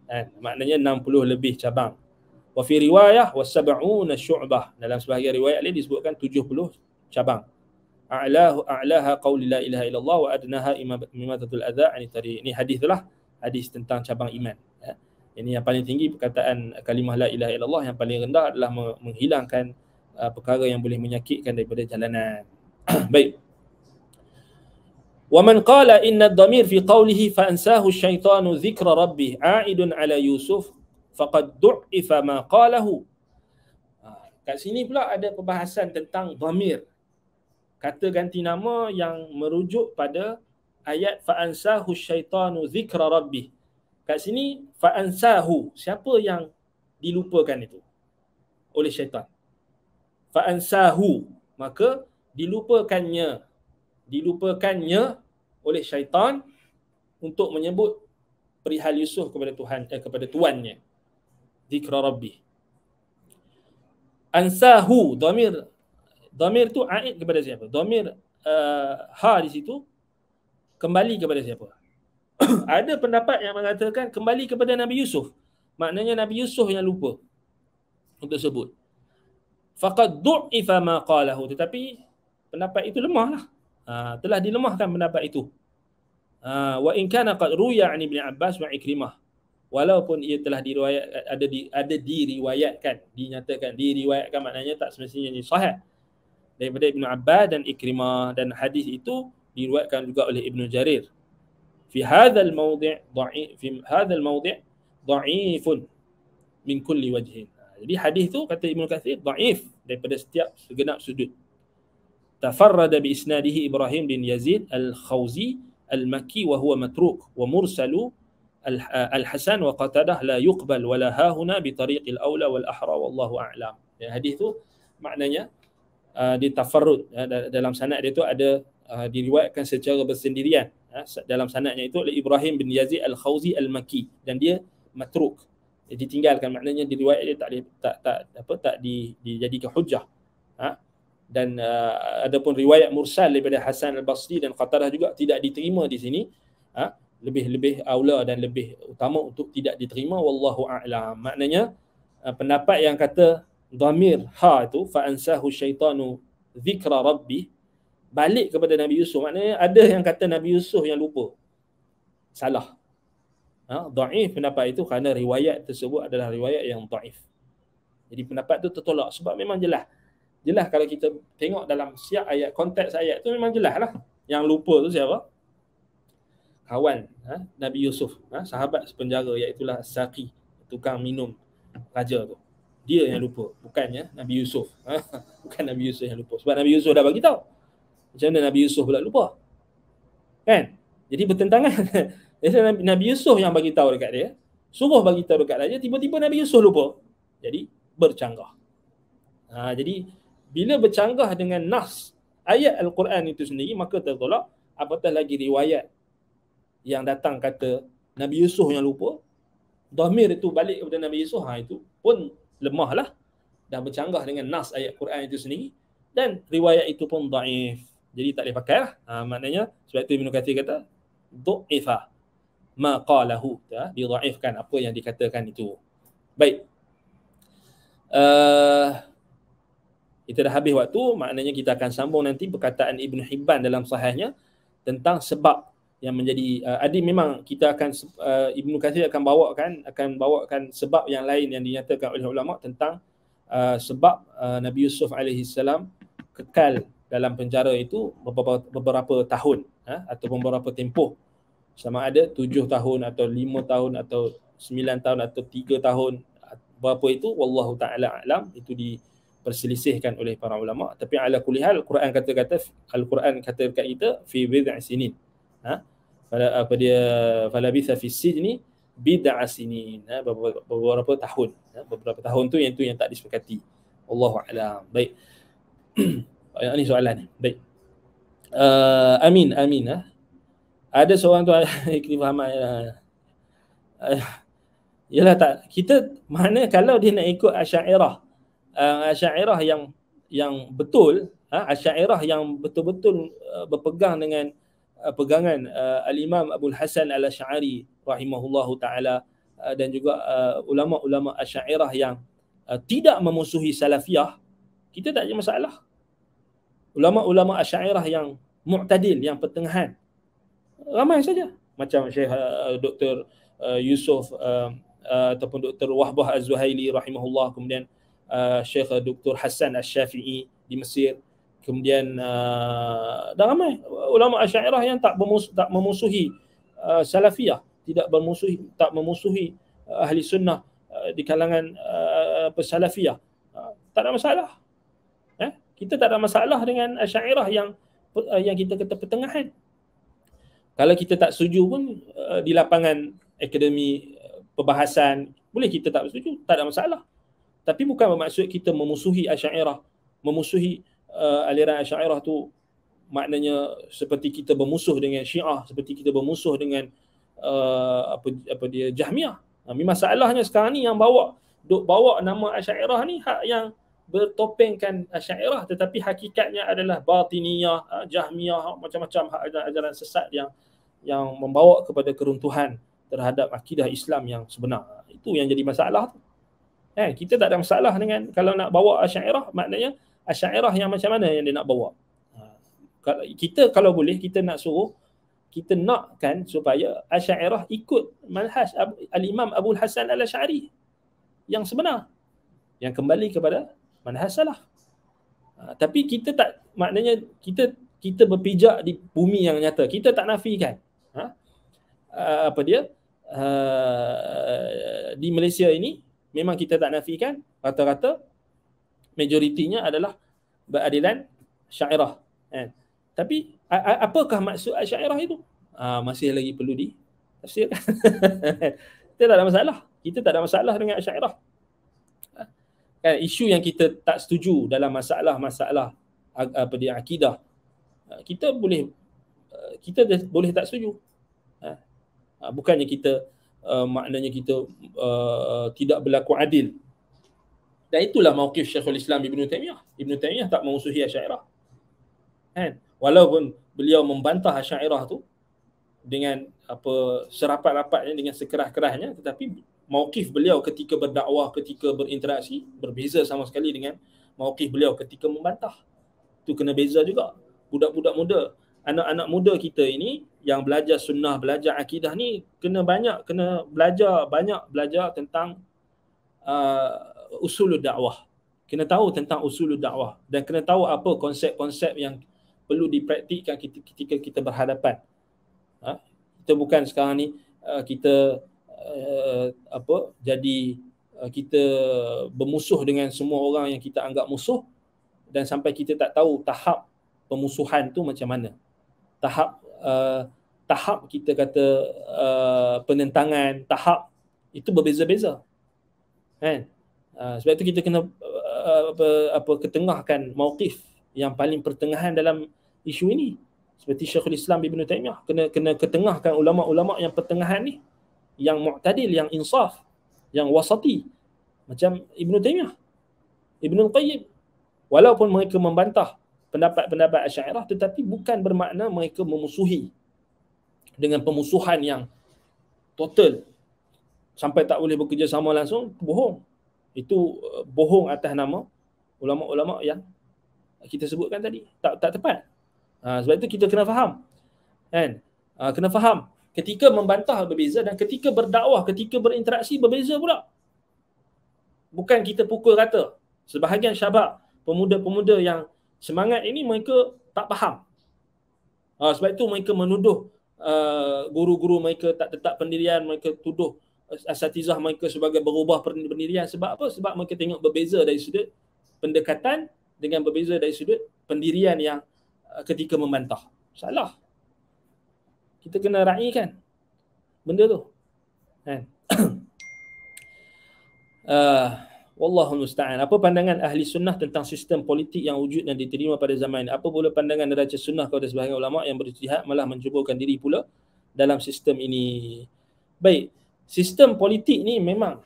Ha, maknanya 60 lebih cabang. Wa fi riwayah wa sab'una syu'bah. Dalam sebahagian riwayat lain disebutkan tujuh puluh cabang. A'lahu a'laha qauli la ilaha illallah wa adnaha imamatul adza ani tadi. Ini hadis lah hadis tentang cabang iman. Ya. Ini yang paling tinggi perkataan kalimah la ilaha illallah yang paling rendah adalah menghilangkan uh, perkara yang boleh menyakitkan daripada jalanan. Baik. ومن قال إن الضمير في قوله فأنساه الشيطان ذكر ربه عائد على يوسف فقد ضعف ما قاله. Kat sini pula ada perbahasan tentang dhamir kata ganti nama yang merujuk pada ayat fa'ansahu syaitanu zikra rabbih. Kat sini fa'ansahu, siapa yang dilupakan itu oleh syaitan? Fa'ansahu, maka dilupakannya, dilupakannya oleh syaitan untuk menyebut perihal Yusuf kepada Tuhan eh, kepada tuannya. Zikra rabbih. Ansahu, Dhamir. Domir tu aid kepada siapa? Domir uh, ha di situ kembali kepada siapa? Ada pendapat yang mengatakan kembali kepada Nabi Yusuf. Maknanya Nabi Yusuf yang lupa untuk sebut. Faqad du'ifa ma qalahu. Tetapi pendapat itu lemahlah. Ha, telah dilemahkan pendapat itu. Ha, wa in kana qad ruya an Ibn Abbas wa Ikrimah. Walaupun ia telah diriwayat ada di ada diriwayatkan, dinyatakan diriwayatkan maknanya tak semestinya ini sahih daripada Ibn Abbas dan Ikrimah dan hadis itu diriwayatkan juga oleh Ibn Jarir. Fi hadzal mawdi' dha'if fi hadzal mawdi' dha'ifun min kulli wajhin. Jadi hadis tu kata Ibnu Katsir dhaif daripada setiap segenap sudut. Tafarrada bi isnadihi Ibrahim bin Yazid al-Khawzi al-Makki wa huwa matruk wa mursalu Al-Hasan wa Qatadah la yuqbal wa la hahuna bi tariqil aula wal ahra wallahu a'lam. Ya, hadis tu maknanya Uh, di tafarrud uh, dalam sanad dia tu ada uh, diriwayatkan secara bersendirian uh, dalam sanadnya itu oleh Ibrahim bin Yazid Al-Khawzi Al-Makki dan dia matruk dia ditinggalkan maknanya diriwayat dia tak tak tak apa tak di, dijadikan hujah uh, ha? dan uh, adapun riwayat mursal daripada Hasan Al-Basri dan Qatadah juga tidak diterima di sini uh, ha? lebih-lebih aula dan lebih utama untuk tidak diterima wallahu a'lam maknanya uh, pendapat yang kata dhamir ha itu fa ansahu syaitanu zikra rabbi balik kepada Nabi Yusuf maknanya ada yang kata Nabi Yusuf yang lupa salah ha dhaif pendapat itu kerana riwayat tersebut adalah riwayat yang dhaif jadi pendapat itu tertolak sebab memang jelas jelas kalau kita tengok dalam siap ayat konteks ayat itu memang jelas lah yang lupa tu siapa kawan ha? Nabi Yusuf ha? sahabat sepenjara iaitu lah Saqi tukang minum raja tu dia yang lupa bukannya Nabi Yusuf ah, bukan Nabi Yusuf yang lupa sebab Nabi Yusuf dah bagi tahu macam mana Nabi Yusuf pula lupa kan jadi bertentangan Nabi Yusuf yang bagi tahu dekat dia suruh bagi tahu dekat raja tiba-tiba Nabi Yusuf lupa jadi bercanggah ha, jadi bila bercanggah dengan nas ayat al-Quran itu sendiri maka tertolak apatah lagi riwayat yang datang kata Nabi Yusuf yang lupa Dhamir itu balik kepada Nabi Yusuf ha, itu pun lemah lah dan bercanggah dengan nas ayat Quran itu sendiri dan riwayat itu pun daif. Jadi tak boleh pakai lah. Ha, maknanya sebab itu Ibn Kathir kata du'ifa ma qalahu ya, dida'ifkan apa yang dikatakan itu. Baik. Uh, kita dah habis waktu maknanya kita akan sambung nanti perkataan Ibn Hibban dalam sahihnya tentang sebab yang menjadi uh, adil memang kita akan uh, Ibnu Kathir akan bawakan akan bawakan sebab yang lain yang dinyatakan oleh ulama tentang uh, sebab uh, Nabi Yusuf alaihi salam kekal dalam penjara itu beberapa, beberapa tahun eh, atau beberapa tempoh sama ada tujuh tahun atau lima tahun atau sembilan tahun atau tiga tahun berapa itu wallahu taala alam itu di perselisihkan oleh para ulama tapi ala kulli Al Quran kata-kata Al-Quran kata kata kita fi bid'a sinin ha? fala apa dia fala bisa fi sijni bid'asinin ha, beberapa, beberapa tahun ha, beberapa tahun tu yang tu yang tak disepakati Allahu a'lam baik ini soalan baik uh, amin amin ah ha. ada seorang tu ikhtiar faham ah ya. Yalah tak kita mana kalau dia nak ikut asy'ariyah uh, asy'ariyah yang yang betul ha, asy'ariyah yang betul-betul uh, berpegang dengan Uh, pegangan uh, al-Imam Abdul Hasan Al-Asy'ari rahimahullahu taala uh, dan juga uh, ulama-ulama Asy'ariyah yang uh, tidak memusuhi salafiyah kita tak ada masalah ulama-ulama Asy'ariyah yang mu'tadil yang pertengahan ramai saja macam Syekh uh, Dr uh, Yusuf uh, uh, ataupun Dr Wahbah Az-Zuhaili rahimahullah kemudian uh, Syekh uh, Dr Hasan Al-Syafi'i di Mesir kemudian uh, dah ramai ulama asy'ariyah yang tak bermus- tak memusuhi uh, salafiyah tidak memusuhi, tak memusuhi uh, ahli sunnah uh, di kalangan uh, pesalafiyah uh, tak ada masalah eh kita tak ada masalah dengan asy'ariyah yang uh, yang kita kata pertengahan kalau kita tak setuju pun uh, di lapangan akademi uh, perbahasan boleh kita tak setuju tak ada masalah tapi bukan bermaksud kita memusuhi asy'ariyah memusuhi uh, aliran Asy'ariyah tu maknanya seperti kita bermusuh dengan Syiah, seperti kita bermusuh dengan uh, apa apa dia Jahmiyah. Ha, nah, masalahnya sekarang ni yang bawa duk bawa nama Asy'ariyah ni hak yang bertopengkan Asy'ariyah tetapi hakikatnya adalah Batiniyah, ha, Jahmiyah ha, macam-macam hak ajaran sesat yang yang membawa kepada keruntuhan terhadap akidah Islam yang sebenar. Itu yang jadi masalah tu. Eh, kita tak ada masalah dengan kalau nak bawa Asy'ariyah maknanya asyairah yang macam mana yang dia nak bawa ha. kita kalau boleh kita nak suruh kita nakkan supaya asyairah ikut manhaj al-imam Abu Hassan al-Asy'ari yang sebenar yang kembali kepada manhaj salah ha. tapi kita tak maknanya kita kita berpijak di bumi yang nyata kita tak nafikan ha? ha apa dia di Malaysia ini memang kita tak nafikan rata-rata majoritinya adalah beradilan syairah eh. tapi a- a- apakah maksud syairah itu ha, masih lagi perlu di kita tak ada masalah kita tak ada masalah dengan syairah kan isu yang kita tak setuju dalam masalah-masalah apa dia akidah ah, kita boleh ah, kita boleh tak setuju bukannya kita maknanya kita tidak berlaku adil dan itulah mawqif Syekhul Islam Ibn Taymiyah. Ibn Taymiyah tak mengusuhi Asyairah. Kan? Walaupun beliau membantah Asyairah tu dengan apa serapat-rapatnya dengan sekerah-kerahnya tetapi mawqif beliau ketika berdakwah ketika berinteraksi berbeza sama sekali dengan mawqif beliau ketika membantah tu kena beza juga budak-budak muda anak-anak muda kita ini yang belajar sunnah belajar akidah ni kena banyak kena belajar banyak belajar tentang uh, usulul dakwah. Kena tahu tentang usulul dakwah dan kena tahu apa konsep-konsep yang perlu dipraktikkan ketika kita berhadapan. Ha? Kita bukan sekarang ni uh, kita uh, apa jadi uh, kita bermusuh dengan semua orang yang kita anggap musuh dan sampai kita tak tahu tahap pemusuhan tu macam mana. Tahap uh, tahap kita kata uh, penentangan, tahap itu berbeza-beza. Kan? Eh? Ah, sebab itu kita kena uh, apa, apa ketengahkan mauqif yang paling pertengahan dalam isu ini seperti Syekhul Islam Ibn Taimiyah kena kena ketengahkan ulama-ulama yang pertengahan ni yang mu'tadil yang insaf yang wasati macam Ibn Taimiyah Ibn Al-Qayyim walaupun mereka membantah pendapat-pendapat Asy'ariyah tetapi bukan bermakna mereka memusuhi dengan pemusuhan yang total sampai tak boleh bekerjasama langsung bohong itu uh, bohong atas nama ulama-ulama yang kita sebutkan tadi tak tak tepat ha, sebab itu kita kena faham kan ha, kena faham ketika membantah berbeza dan ketika berdakwah ketika berinteraksi berbeza pula bukan kita pukul rata sebahagian syabab pemuda-pemuda yang semangat ini mereka tak faham ha, sebab itu mereka menuduh uh, guru-guru mereka tak tetap pendirian mereka tuduh asatizah mereka sebagai berubah pendirian sebab apa? Sebab mereka tengok berbeza dari sudut pendekatan dengan berbeza dari sudut pendirian yang uh, ketika membantah. Salah. Kita kena raihkan. benda tu. Kan? uh, Wallahul musta'an. Apa pandangan ahli sunnah tentang sistem politik yang wujud dan diterima pada zaman ini? Apa pula pandangan neraca sunnah kepada sebahagian ulama' yang berjihad malah mencuburkan diri pula dalam sistem ini? Baik, sistem politik ni memang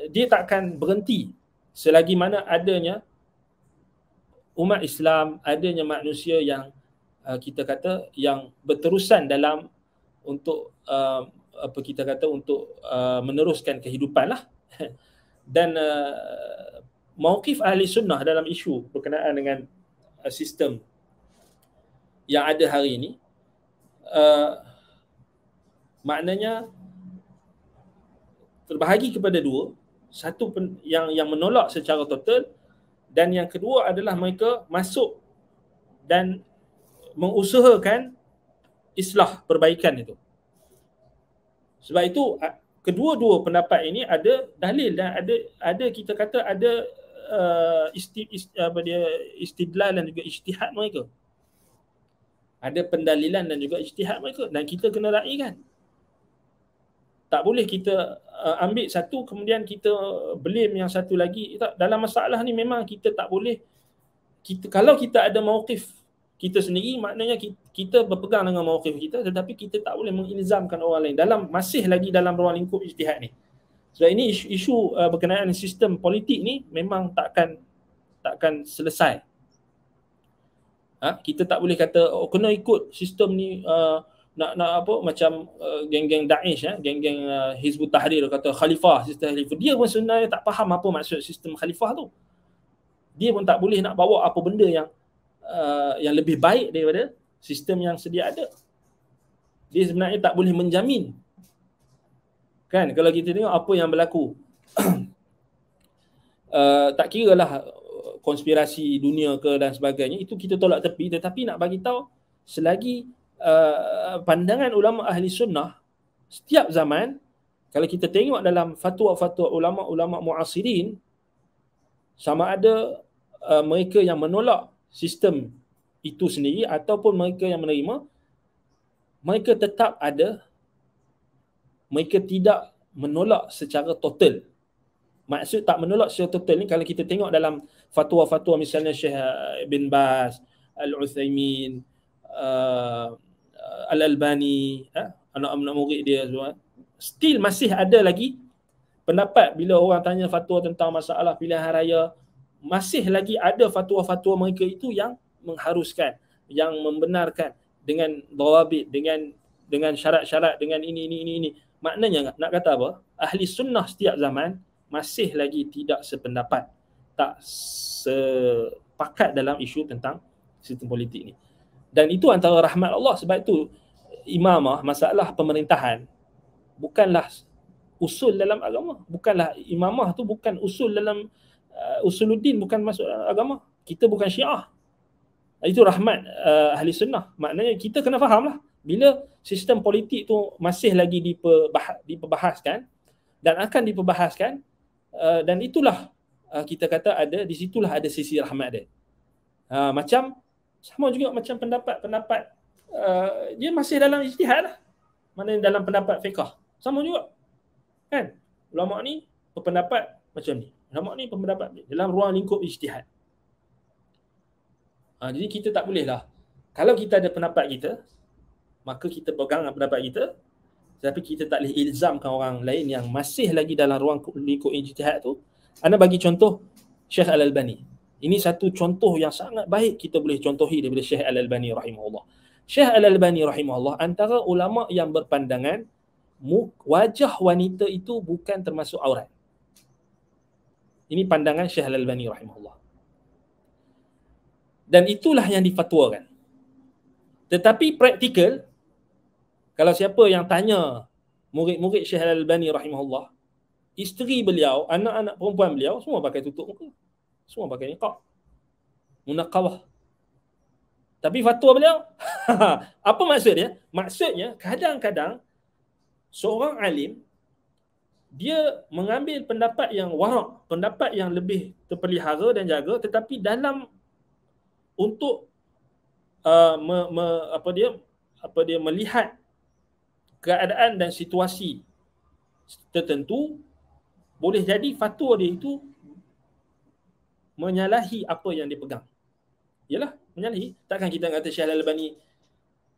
eh, dia tak akan berhenti selagi mana adanya umat Islam, adanya manusia yang uh, kita kata yang berterusan dalam untuk uh, apa kita kata untuk uh, meneruskan kehidupan lah dan uh, mawkif ahli sunnah dalam isu berkenaan dengan uh, sistem yang ada hari ini uh, maknanya terbahagi kepada dua satu pen, yang yang menolak secara total dan yang kedua adalah mereka masuk dan mengusahakan islah perbaikan itu sebab itu kedua-dua pendapat ini ada dalil dan ada ada kita kata ada uh, isti, isti, apa dia istidlal dan juga ijtihad mereka ada pendalilan dan juga ijtihad mereka dan kita kena raikan tak boleh kita uh, ambil satu kemudian kita blame yang satu lagi tak dalam masalah ni memang kita tak boleh kita kalau kita ada mauqif kita sendiri maknanya kita, kita berpegang dengan mauqif kita tetapi kita tak boleh mengilzamkan orang lain dalam masih lagi dalam ruang lingkup ijtihad ni sebab ini isu, isu uh, berkenaan sistem politik ni memang takkan takkan selesai ha? kita tak boleh kata oh, kena ikut sistem ni uh, nak nak apa macam uh, geng-geng Daesh ya, eh? geng-geng uh, Hizbut Tahrir kata khalifah, sistem khalifah. Dia pun sebenarnya tak faham apa maksud sistem khalifah tu. Dia pun tak boleh nak bawa apa benda yang uh, yang lebih baik daripada sistem yang sedia ada. Dia sebenarnya tak boleh menjamin. Kan kalau kita tengok apa yang berlaku. uh, tak kira lah konspirasi dunia ke dan sebagainya itu kita tolak tepi tetapi nak bagi tahu selagi Uh, pandangan ulama ahli sunnah setiap zaman kalau kita tengok dalam fatwa-fatwa ulama-ulama muasirin sama ada uh, mereka yang menolak sistem itu sendiri ataupun mereka yang menerima mereka tetap ada mereka tidak menolak secara total maksud tak menolak secara total ni kalau kita tengok dalam fatwa-fatwa misalnya Syekh uh, bin Bas Al-Uthaymin uh, Al-Albani eh, ha? anak-anak murid dia semua still masih ada lagi pendapat bila orang tanya fatwa tentang masalah pilihan raya masih lagi ada fatwa-fatwa mereka itu yang mengharuskan yang membenarkan dengan dawabit dengan dengan syarat-syarat dengan ini ini ini ini maknanya nak kata apa ahli sunnah setiap zaman masih lagi tidak sependapat tak sepakat dalam isu tentang sistem politik ni dan itu antara rahmat Allah sebab itu imamah masalah pemerintahan bukanlah usul dalam agama bukanlah imamah tu bukan usul dalam uh, usuluddin bukan masuk dalam agama kita bukan syiah itu rahmat uh, ahli sunnah maknanya kita kena fahamlah bila sistem politik tu masih lagi diperbahaskan dan akan diperbahaskan uh, dan itulah uh, kita kata ada di situlah ada sisi rahmat dia uh, macam sama juga macam pendapat-pendapat uh, dia masih dalam ijtihad lah. Mana dalam pendapat fiqah. Sama juga. Kan? Ulama ni pendapat macam ni. Ulama ni pendapat ni. dalam ruang lingkup ijtihad. Ha, jadi kita tak boleh lah. Kalau kita ada pendapat kita, maka kita pegang dengan pendapat kita. Tapi kita tak boleh ilzamkan orang lain yang masih lagi dalam ruang lingkup ijtihad tu. Ana bagi contoh Syekh Al-Albani. Ini satu contoh yang sangat baik kita boleh contohi daripada Syekh Al-Albani rahimahullah. Syekh Al-Albani rahimahullah antara ulama yang berpandangan wajah wanita itu bukan termasuk aurat. Ini pandangan Syekh Al-Albani rahimahullah. Dan itulah yang difatwakan. Tetapi praktikal kalau siapa yang tanya murid-murid Syekh Al-Albani rahimahullah, isteri beliau, anak-anak perempuan beliau semua pakai tutup muka. Semua pakai niqab. Munakawah. Tapi fatwa beliau, apa maksud dia? Maksudnya kadang-kadang seorang alim dia mengambil pendapat yang warak, pendapat yang lebih terpelihara dan jaga tetapi dalam untuk uh, me, me, apa dia apa dia melihat keadaan dan situasi tertentu boleh jadi fatwa dia itu menyalahi apa yang dipegang. Yalah, menyalahi. Takkan kita kata Syekh Al-Albani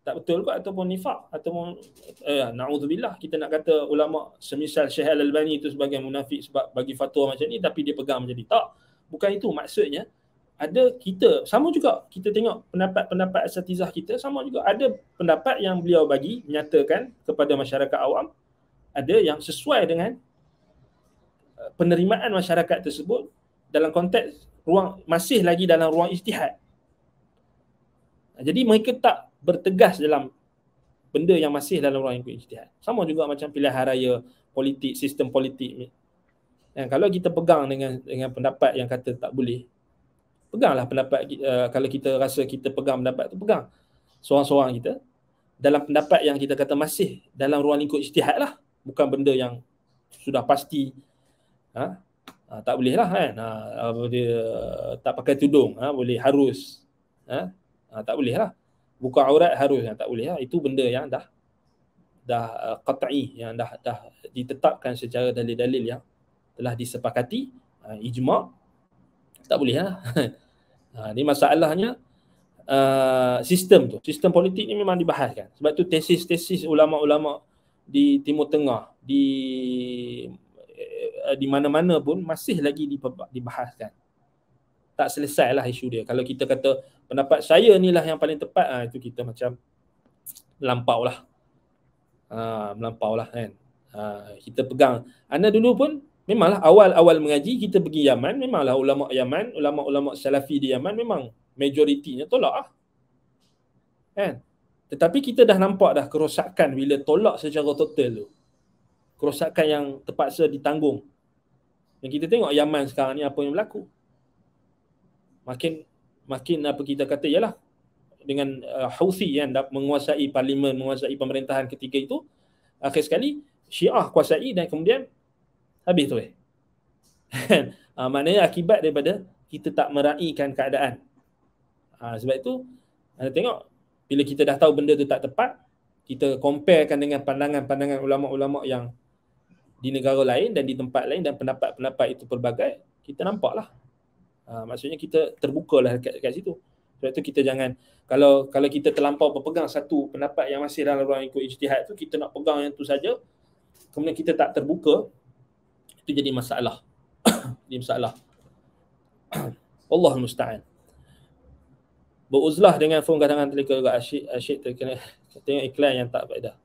tak betul ke ataupun nifak ataupun eh, na'udzubillah kita nak kata ulama semisal Syekh Al-Albani itu sebagai munafik sebab bagi fatwa macam ni tapi dia pegang menjadi tak. Bukan itu maksudnya ada kita sama juga kita tengok pendapat-pendapat asatizah kita sama juga ada pendapat yang beliau bagi menyatakan kepada masyarakat awam ada yang sesuai dengan eh, penerimaan masyarakat tersebut dalam konteks ruang masih lagi dalam ruang ijtihad. Jadi mereka tak bertegas dalam benda yang masih dalam ruang ijtihad. Sama juga macam pilihan hari raya politik, sistem politik ni. Dan kalau kita pegang dengan dengan pendapat yang kata tak boleh, peganglah pendapat uh, kalau kita rasa kita pegang pendapat tu pegang. Seorang-seorang kita dalam pendapat yang kita kata masih dalam ruang lingkup ijtihad lah. Bukan benda yang sudah pasti. Ha? Ha, tak boleh lah kan. Ha, dia tak pakai tudung ha, boleh harus. Ha, tak boleh lah. Buka aurat harus ha, tak boleh lah. Itu benda yang dah dah qat'i yang dah dah ditetapkan secara dalil-dalil yang telah disepakati ha, ijma tak boleh lah. Ha, ni masalahnya uh, sistem tu. Sistem politik ni memang dibahaskan. Sebab tu tesis-tesis ulama-ulama di Timur Tengah, di Eh, di mana-mana pun masih lagi dibahaskan. Tak selesai lah isu dia. Kalau kita kata pendapat saya ni lah yang paling tepat, ha, itu kita macam melampau lah. Ha, melampau lah kan. Ha, kita pegang. Anda dulu pun memanglah awal-awal mengaji kita pergi Yaman. Memanglah ulama Yaman, ulama-ulama salafi di Yaman memang majoritinya tolak lah. Kan? Tetapi kita dah nampak dah kerosakan bila tolak secara total tu. Kerosakan yang terpaksa ditanggung dan kita tengok Yaman sekarang ni apa yang berlaku. Makin makin apa kita kata ialah dengan uh, Houthi yang dapat menguasai parlimen, menguasai pemerintahan ketika itu, akhir sekali Syiah kuasai dan kemudian habis tu eh. uh, maknanya akibat daripada kita tak meraihkan keadaan. Uh, sebab itu anda tengok bila kita dah tahu benda tu tak tepat, kita comparekan dengan pandangan-pandangan ulama-ulama yang di negara lain dan di tempat lain dan pendapat-pendapat itu pelbagai, kita nampaklah. Uh, maksudnya kita terbukalah dekat, dekat situ. Sebab itu kita jangan, kalau kalau kita terlampau berpegang satu pendapat yang masih dalam ruang ikut ijtihad tu, kita nak pegang yang tu saja, kemudian kita tak terbuka, itu jadi masalah. jadi masalah. Allah musta'an. Beruzlah dengan phone kadang-kadang telinga juga asyik, asyik telinga, tengok iklan yang tak faedah.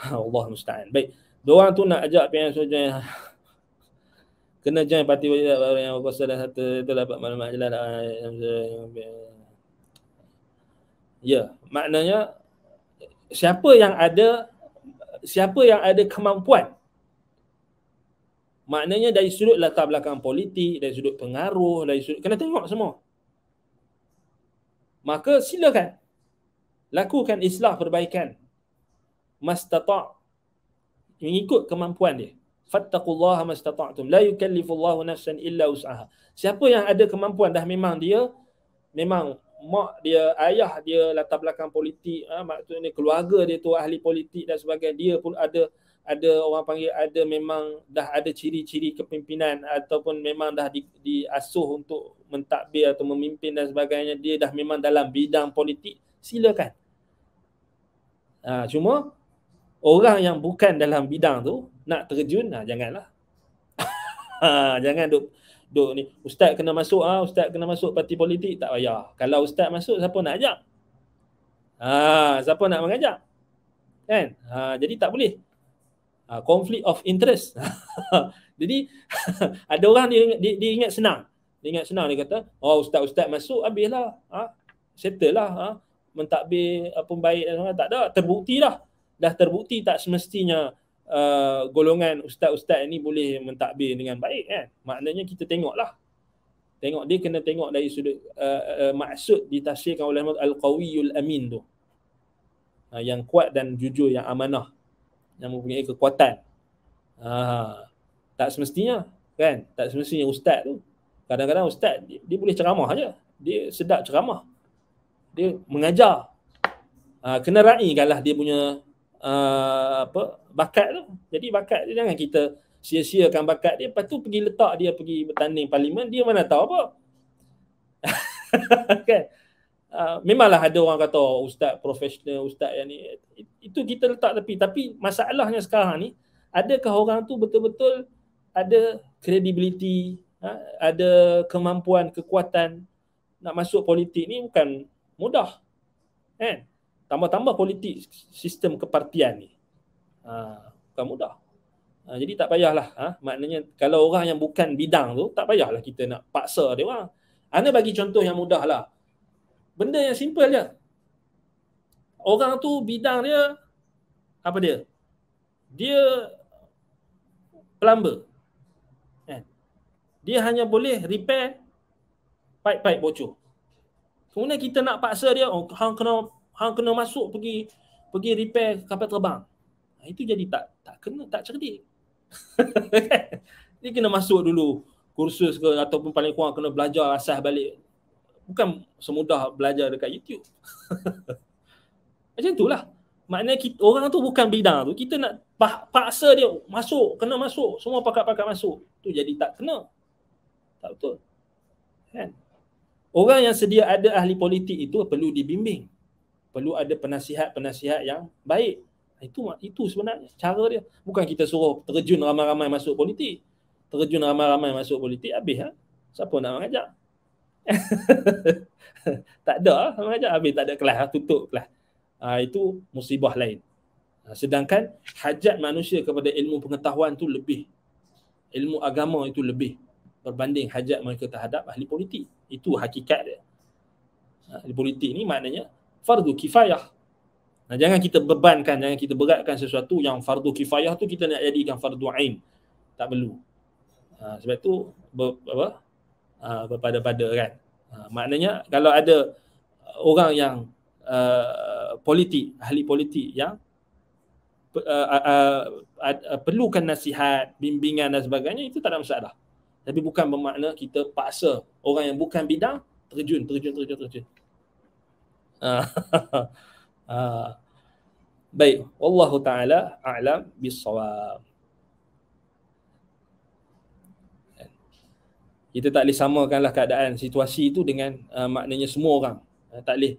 Allah musta'an. Baik. Diorang tu nak ajak pihak so join kena join parti wajib baru yang berkuasa dan satu itu dapat maklumat jelas lah. Ah, ya, maknanya siapa yang ada siapa yang ada kemampuan maknanya dari sudut latar belakang politik, dari sudut pengaruh, dari sudut kena tengok semua. Maka silakan lakukan islah perbaikan mastata' mengikut kemampuan dia fattaqullaha mastata'tum la yukallifullahu nafsan illa usaha siapa yang ada kemampuan dah memang dia memang mak dia ayah dia latar belakang politik ha, maksudnya keluarga dia tu ahli politik dan sebagainya dia pun ada ada orang panggil ada memang dah ada ciri-ciri kepimpinan ataupun memang dah di, diasuh untuk mentadbir atau memimpin dan sebagainya dia dah memang dalam bidang politik silakan ha, cuma orang yang bukan dalam bidang tu nak terjun ha, janganlah ah, jangan duk duk ni ustaz kena masuk ah ha, ustaz kena masuk parti politik tak payah kalau ustaz masuk siapa nak ajak ha siapa nak mengajak kan ha jadi tak boleh ha, conflict of interest jadi ada orang dia, dia, dia ingat senang dia ingat senang dia kata oh ustaz ustaz masuk habislah ah ha, settle lah ha, mentadbir pembaik dan sebagainya tak ada terbukti lah dah terbukti tak semestinya uh, golongan ustaz-ustaz ini boleh mentakbir dengan baik kan. Maknanya kita tengoklah. Tengok dia kena tengok dari sudut uh, uh, maksud ditafsirkan oleh Al-Qawiyul Amin tu. Uh, yang kuat dan jujur, yang amanah. Yang mempunyai kekuatan. Uh, tak semestinya kan. Tak semestinya ustaz tu. Kadang-kadang ustaz dia, dia boleh ceramah aja. Dia sedap ceramah. Dia mengajar. Uh, kena raikanlah dia punya Uh, apa bakat tu. Jadi bakat dia jangan kita sia-siakan bakat dia. Lepas tu pergi letak dia pergi bertanding parlimen, dia mana tahu apa. kan? Uh, memanglah ada orang kata oh, ustaz profesional, ustaz yang ni. Itu kita letak tepi. Tapi masalahnya sekarang ni, adakah orang tu betul-betul ada credibility ha? ada kemampuan, kekuatan nak masuk politik ni bukan mudah. Kan? Eh? tambah-tambah politik sistem kepartian ni ha, bukan mudah ha, jadi tak payahlah ha? maknanya kalau orang yang bukan bidang tu tak payahlah kita nak paksa dia orang Ana bagi contoh yang mudah lah benda yang simple je orang tu bidang dia apa dia dia plumber kan? dia hanya boleh repair pipe-pipe bocor Kemudian kita nak paksa dia, oh, kena hang kena masuk pergi pergi repair kapal terbang. Nah ha, itu jadi tak tak kena tak cerdik. Dia kena masuk dulu kursus ke ataupun paling kurang kena belajar asas balik. Bukan semudah belajar dekat YouTube. Macam itulah. Maknanya kita, orang tu bukan bidang tu. Kita nak paksa dia masuk, kena masuk. Semua pakat-pakat masuk. Tu jadi tak kena. Tak betul. Kan? Orang yang sedia ada ahli politik itu perlu dibimbing perlu ada penasihat-penasihat yang baik. Itu itu sebenarnya cara dia. Bukan kita suruh terjun ramai-ramai masuk politik. Terjun ramai-ramai masuk politik habis ha? Siapa nak mengajar? tak ada ha? mengajar habis tak ada kelas ha? tutup lah. Ha, itu musibah lain. Ha, sedangkan hajat manusia kepada ilmu pengetahuan tu lebih. Ilmu agama itu lebih berbanding hajat mereka terhadap ahli politik. Itu hakikat dia. Ahli politik ni maknanya fardu kifayah. Nah, jangan kita bebankan, jangan kita beratkan sesuatu yang fardu kifayah tu kita nak jadikan fardu ain. Tak perlu. Ha, sebab tu ber, apa? Ha, berpada-pada kan. Ha, maknanya kalau ada orang yang uh, politik, ahli politik yang uh, uh, uh, uh, uh, perlukan nasihat, bimbingan dan sebagainya itu tak ada masalah. Tapi bukan bermakna kita paksa orang yang bukan bidang terjun, terjun, terjun, terjun. terjun. Ah. Baik, wallahu taala a'lam bissawab. Kita tak boleh samakanlah keadaan situasi itu dengan uh, maknanya semua orang. Uh, tak boleh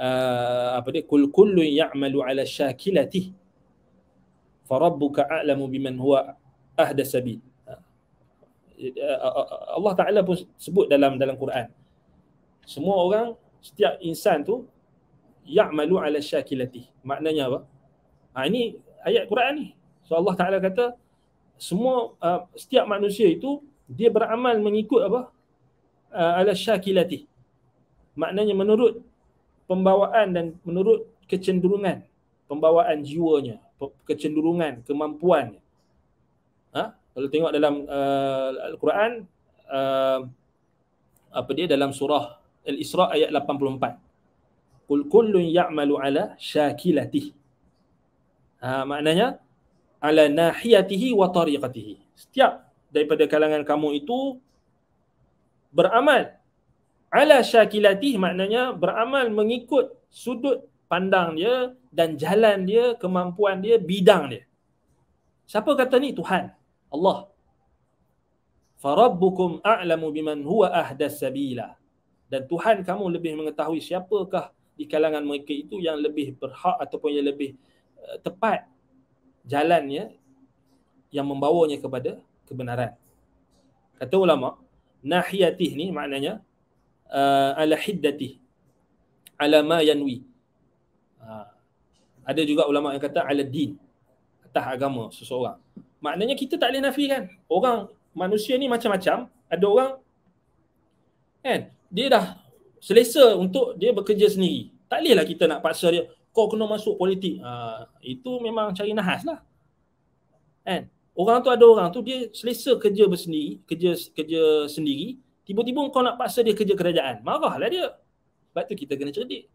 uh, apa dia kul kullu ya'malu 'ala shakilatihi fa rabbuka a'lamu biman huwa ahda sabil. Allah Taala pun sebut dalam dalam Quran. Semua orang setiap insan tu ya'malu 'ala syakilatih. Maknanya apa? Ha ini ayat Quran ni. So Allah Taala kata semua uh, setiap manusia itu dia beramal mengikut apa? Uh, 'ala syakilatih. Maknanya menurut pembawaan dan menurut kecenderungan pembawaan jiwanya, kecenderungan, kemampuan. Ha? Kalau tengok dalam uh, Al-Quran uh, apa dia dalam surah Al-Isra ayat 84 kul kullun ya'malu ala syakilatihi ha, maknanya ala nahiyatihi wa tariqatihi setiap daripada kalangan kamu itu beramal ala syakilatihi maknanya beramal mengikut sudut pandang dia dan jalan dia kemampuan dia bidang dia siapa kata ni tuhan Allah فَرَبُّكُمْ أَعْلَمُ بِمَنْ هُوَ أَهْدَى السَّبِيلَ Dan Tuhan kamu lebih mengetahui siapakah di kalangan mereka itu yang lebih berhak ataupun yang lebih uh, tepat jalannya yang membawanya kepada kebenaran. Kata ulama, nahiyatih ni maknanya uh, ala hiddati ala ma yanwi. Uh, ada juga ulama yang kata ala din atas agama seseorang. Maknanya kita tak boleh nafikan. Orang manusia ni macam-macam, ada orang kan dia dah selesa untuk dia bekerja sendiri. Tak bolehlah kita nak paksa dia kau kena masuk politik. Ha, itu memang cari nahas lah. Kan? Orang tu ada orang tu dia selesa kerja bersendiri, kerja kerja sendiri, tiba-tiba kau nak paksa dia kerja kerajaan. Marahlah dia. Sebab tu kita kena cerdik.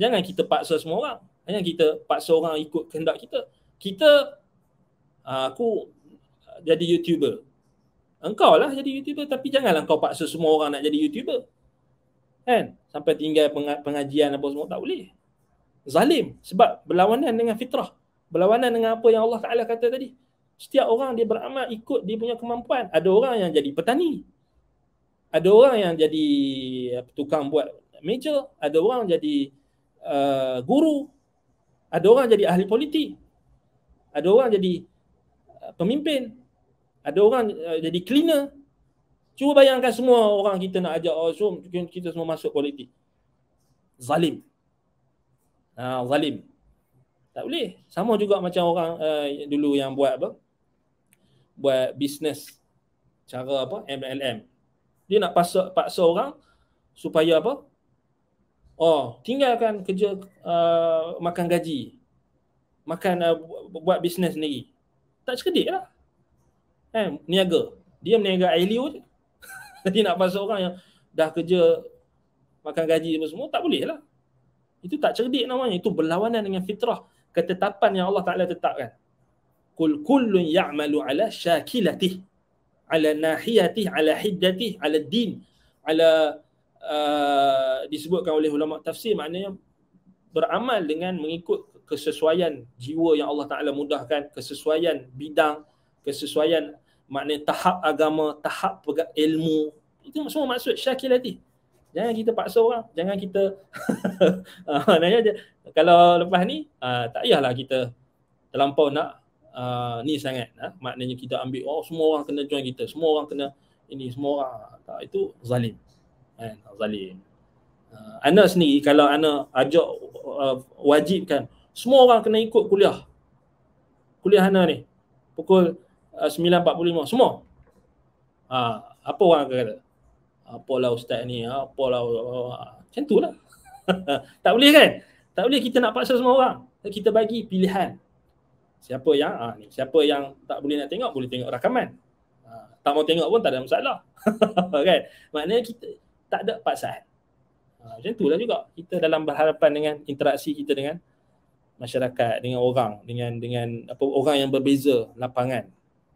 Jangan kita paksa semua orang. Jangan kita paksa orang ikut kehendak kita. Kita ah, aku jadi YouTuber. Engkau lah jadi YouTuber tapi janganlah kau paksa semua orang nak jadi YouTuber kan sampai tinggal pengajian apa semua tak boleh zalim sebab berlawanan dengan fitrah berlawanan dengan apa yang Allah Taala kata tadi setiap orang dia beramal ikut dia punya kemampuan ada orang yang jadi petani ada orang yang jadi tukang buat meja ada orang jadi uh, guru ada orang jadi ahli politik ada orang jadi uh, pemimpin ada orang uh, jadi cleaner Cuba bayangkan semua orang kita nak ajak oh, jom kita semua masuk politik. Zalim. Ha, zalim. Tak boleh. Sama juga macam orang uh, dulu yang buat apa? Buat bisnes cara apa? MLM. Dia nak paksa, paksa orang supaya apa? Oh, tinggalkan kerja uh, makan gaji. Makan uh, buat bisnes sendiri. Tak cerdik lah. Eh, niaga. Dia meniaga air liur je. Jadi nak paksa orang yang dah kerja makan gaji semua, semua tak boleh lah. Itu tak cerdik namanya. Itu berlawanan dengan fitrah ketetapan yang Allah Ta'ala tetapkan. Kul kullun ya'malu ala syakilatih. Ala nahiyatih, ala hiddatih, ala din. Ala uh, disebutkan oleh ulama tafsir maknanya beramal dengan mengikut kesesuaian jiwa yang Allah Ta'ala mudahkan, kesesuaian bidang, kesesuaian makna tahap agama, tahap ilmu. Itu semua maksud syakil hati. Jangan kita paksa orang, jangan kita uh, kalau lepas ni uh, tak payahlah kita terlampau nak uh, ni sangat uh, maknanya kita ambil oh semua orang kena join kita, semua orang kena ini semua orang tak itu zalim. Kan zalim. Uh, anak sendiri kalau anak ajak uh, wajibkan semua orang kena ikut kuliah. Kuliah anak ni pukul Ah, uh, 945 semua. Ha, apa orang akan kata? Apalah ah, ustaz ni, apalah macam uh, lah. tak boleh kan? Tak boleh kita nak paksa semua orang. Kita bagi pilihan. Siapa yang ha, ni, siapa yang tak boleh nak tengok boleh tengok rakaman. Ha, tak mau tengok pun tak ada masalah. kan? Maknanya kita tak ada paksaan. Ha, macam itulah juga. Kita dalam berharapan dengan interaksi kita dengan masyarakat, dengan orang, dengan dengan apa orang yang berbeza lapangan.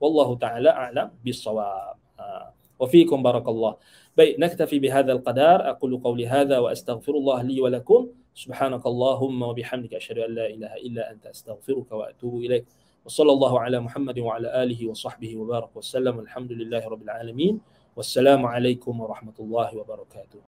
والله تعالى أعلم بالصواب آه. وفيكم بارك الله بي نكتفي بهذا القدر أقول قولي هذا وأستغفر الله لي ولكم سبحانك اللهم وبحمدك أشهد أن لا إله إلا أنت أستغفرك وأتوب إليك وصلى الله على محمد وعلى آله وصحبه وبارك وسلم الحمد لله رب العالمين والسلام عليكم ورحمة الله وبركاته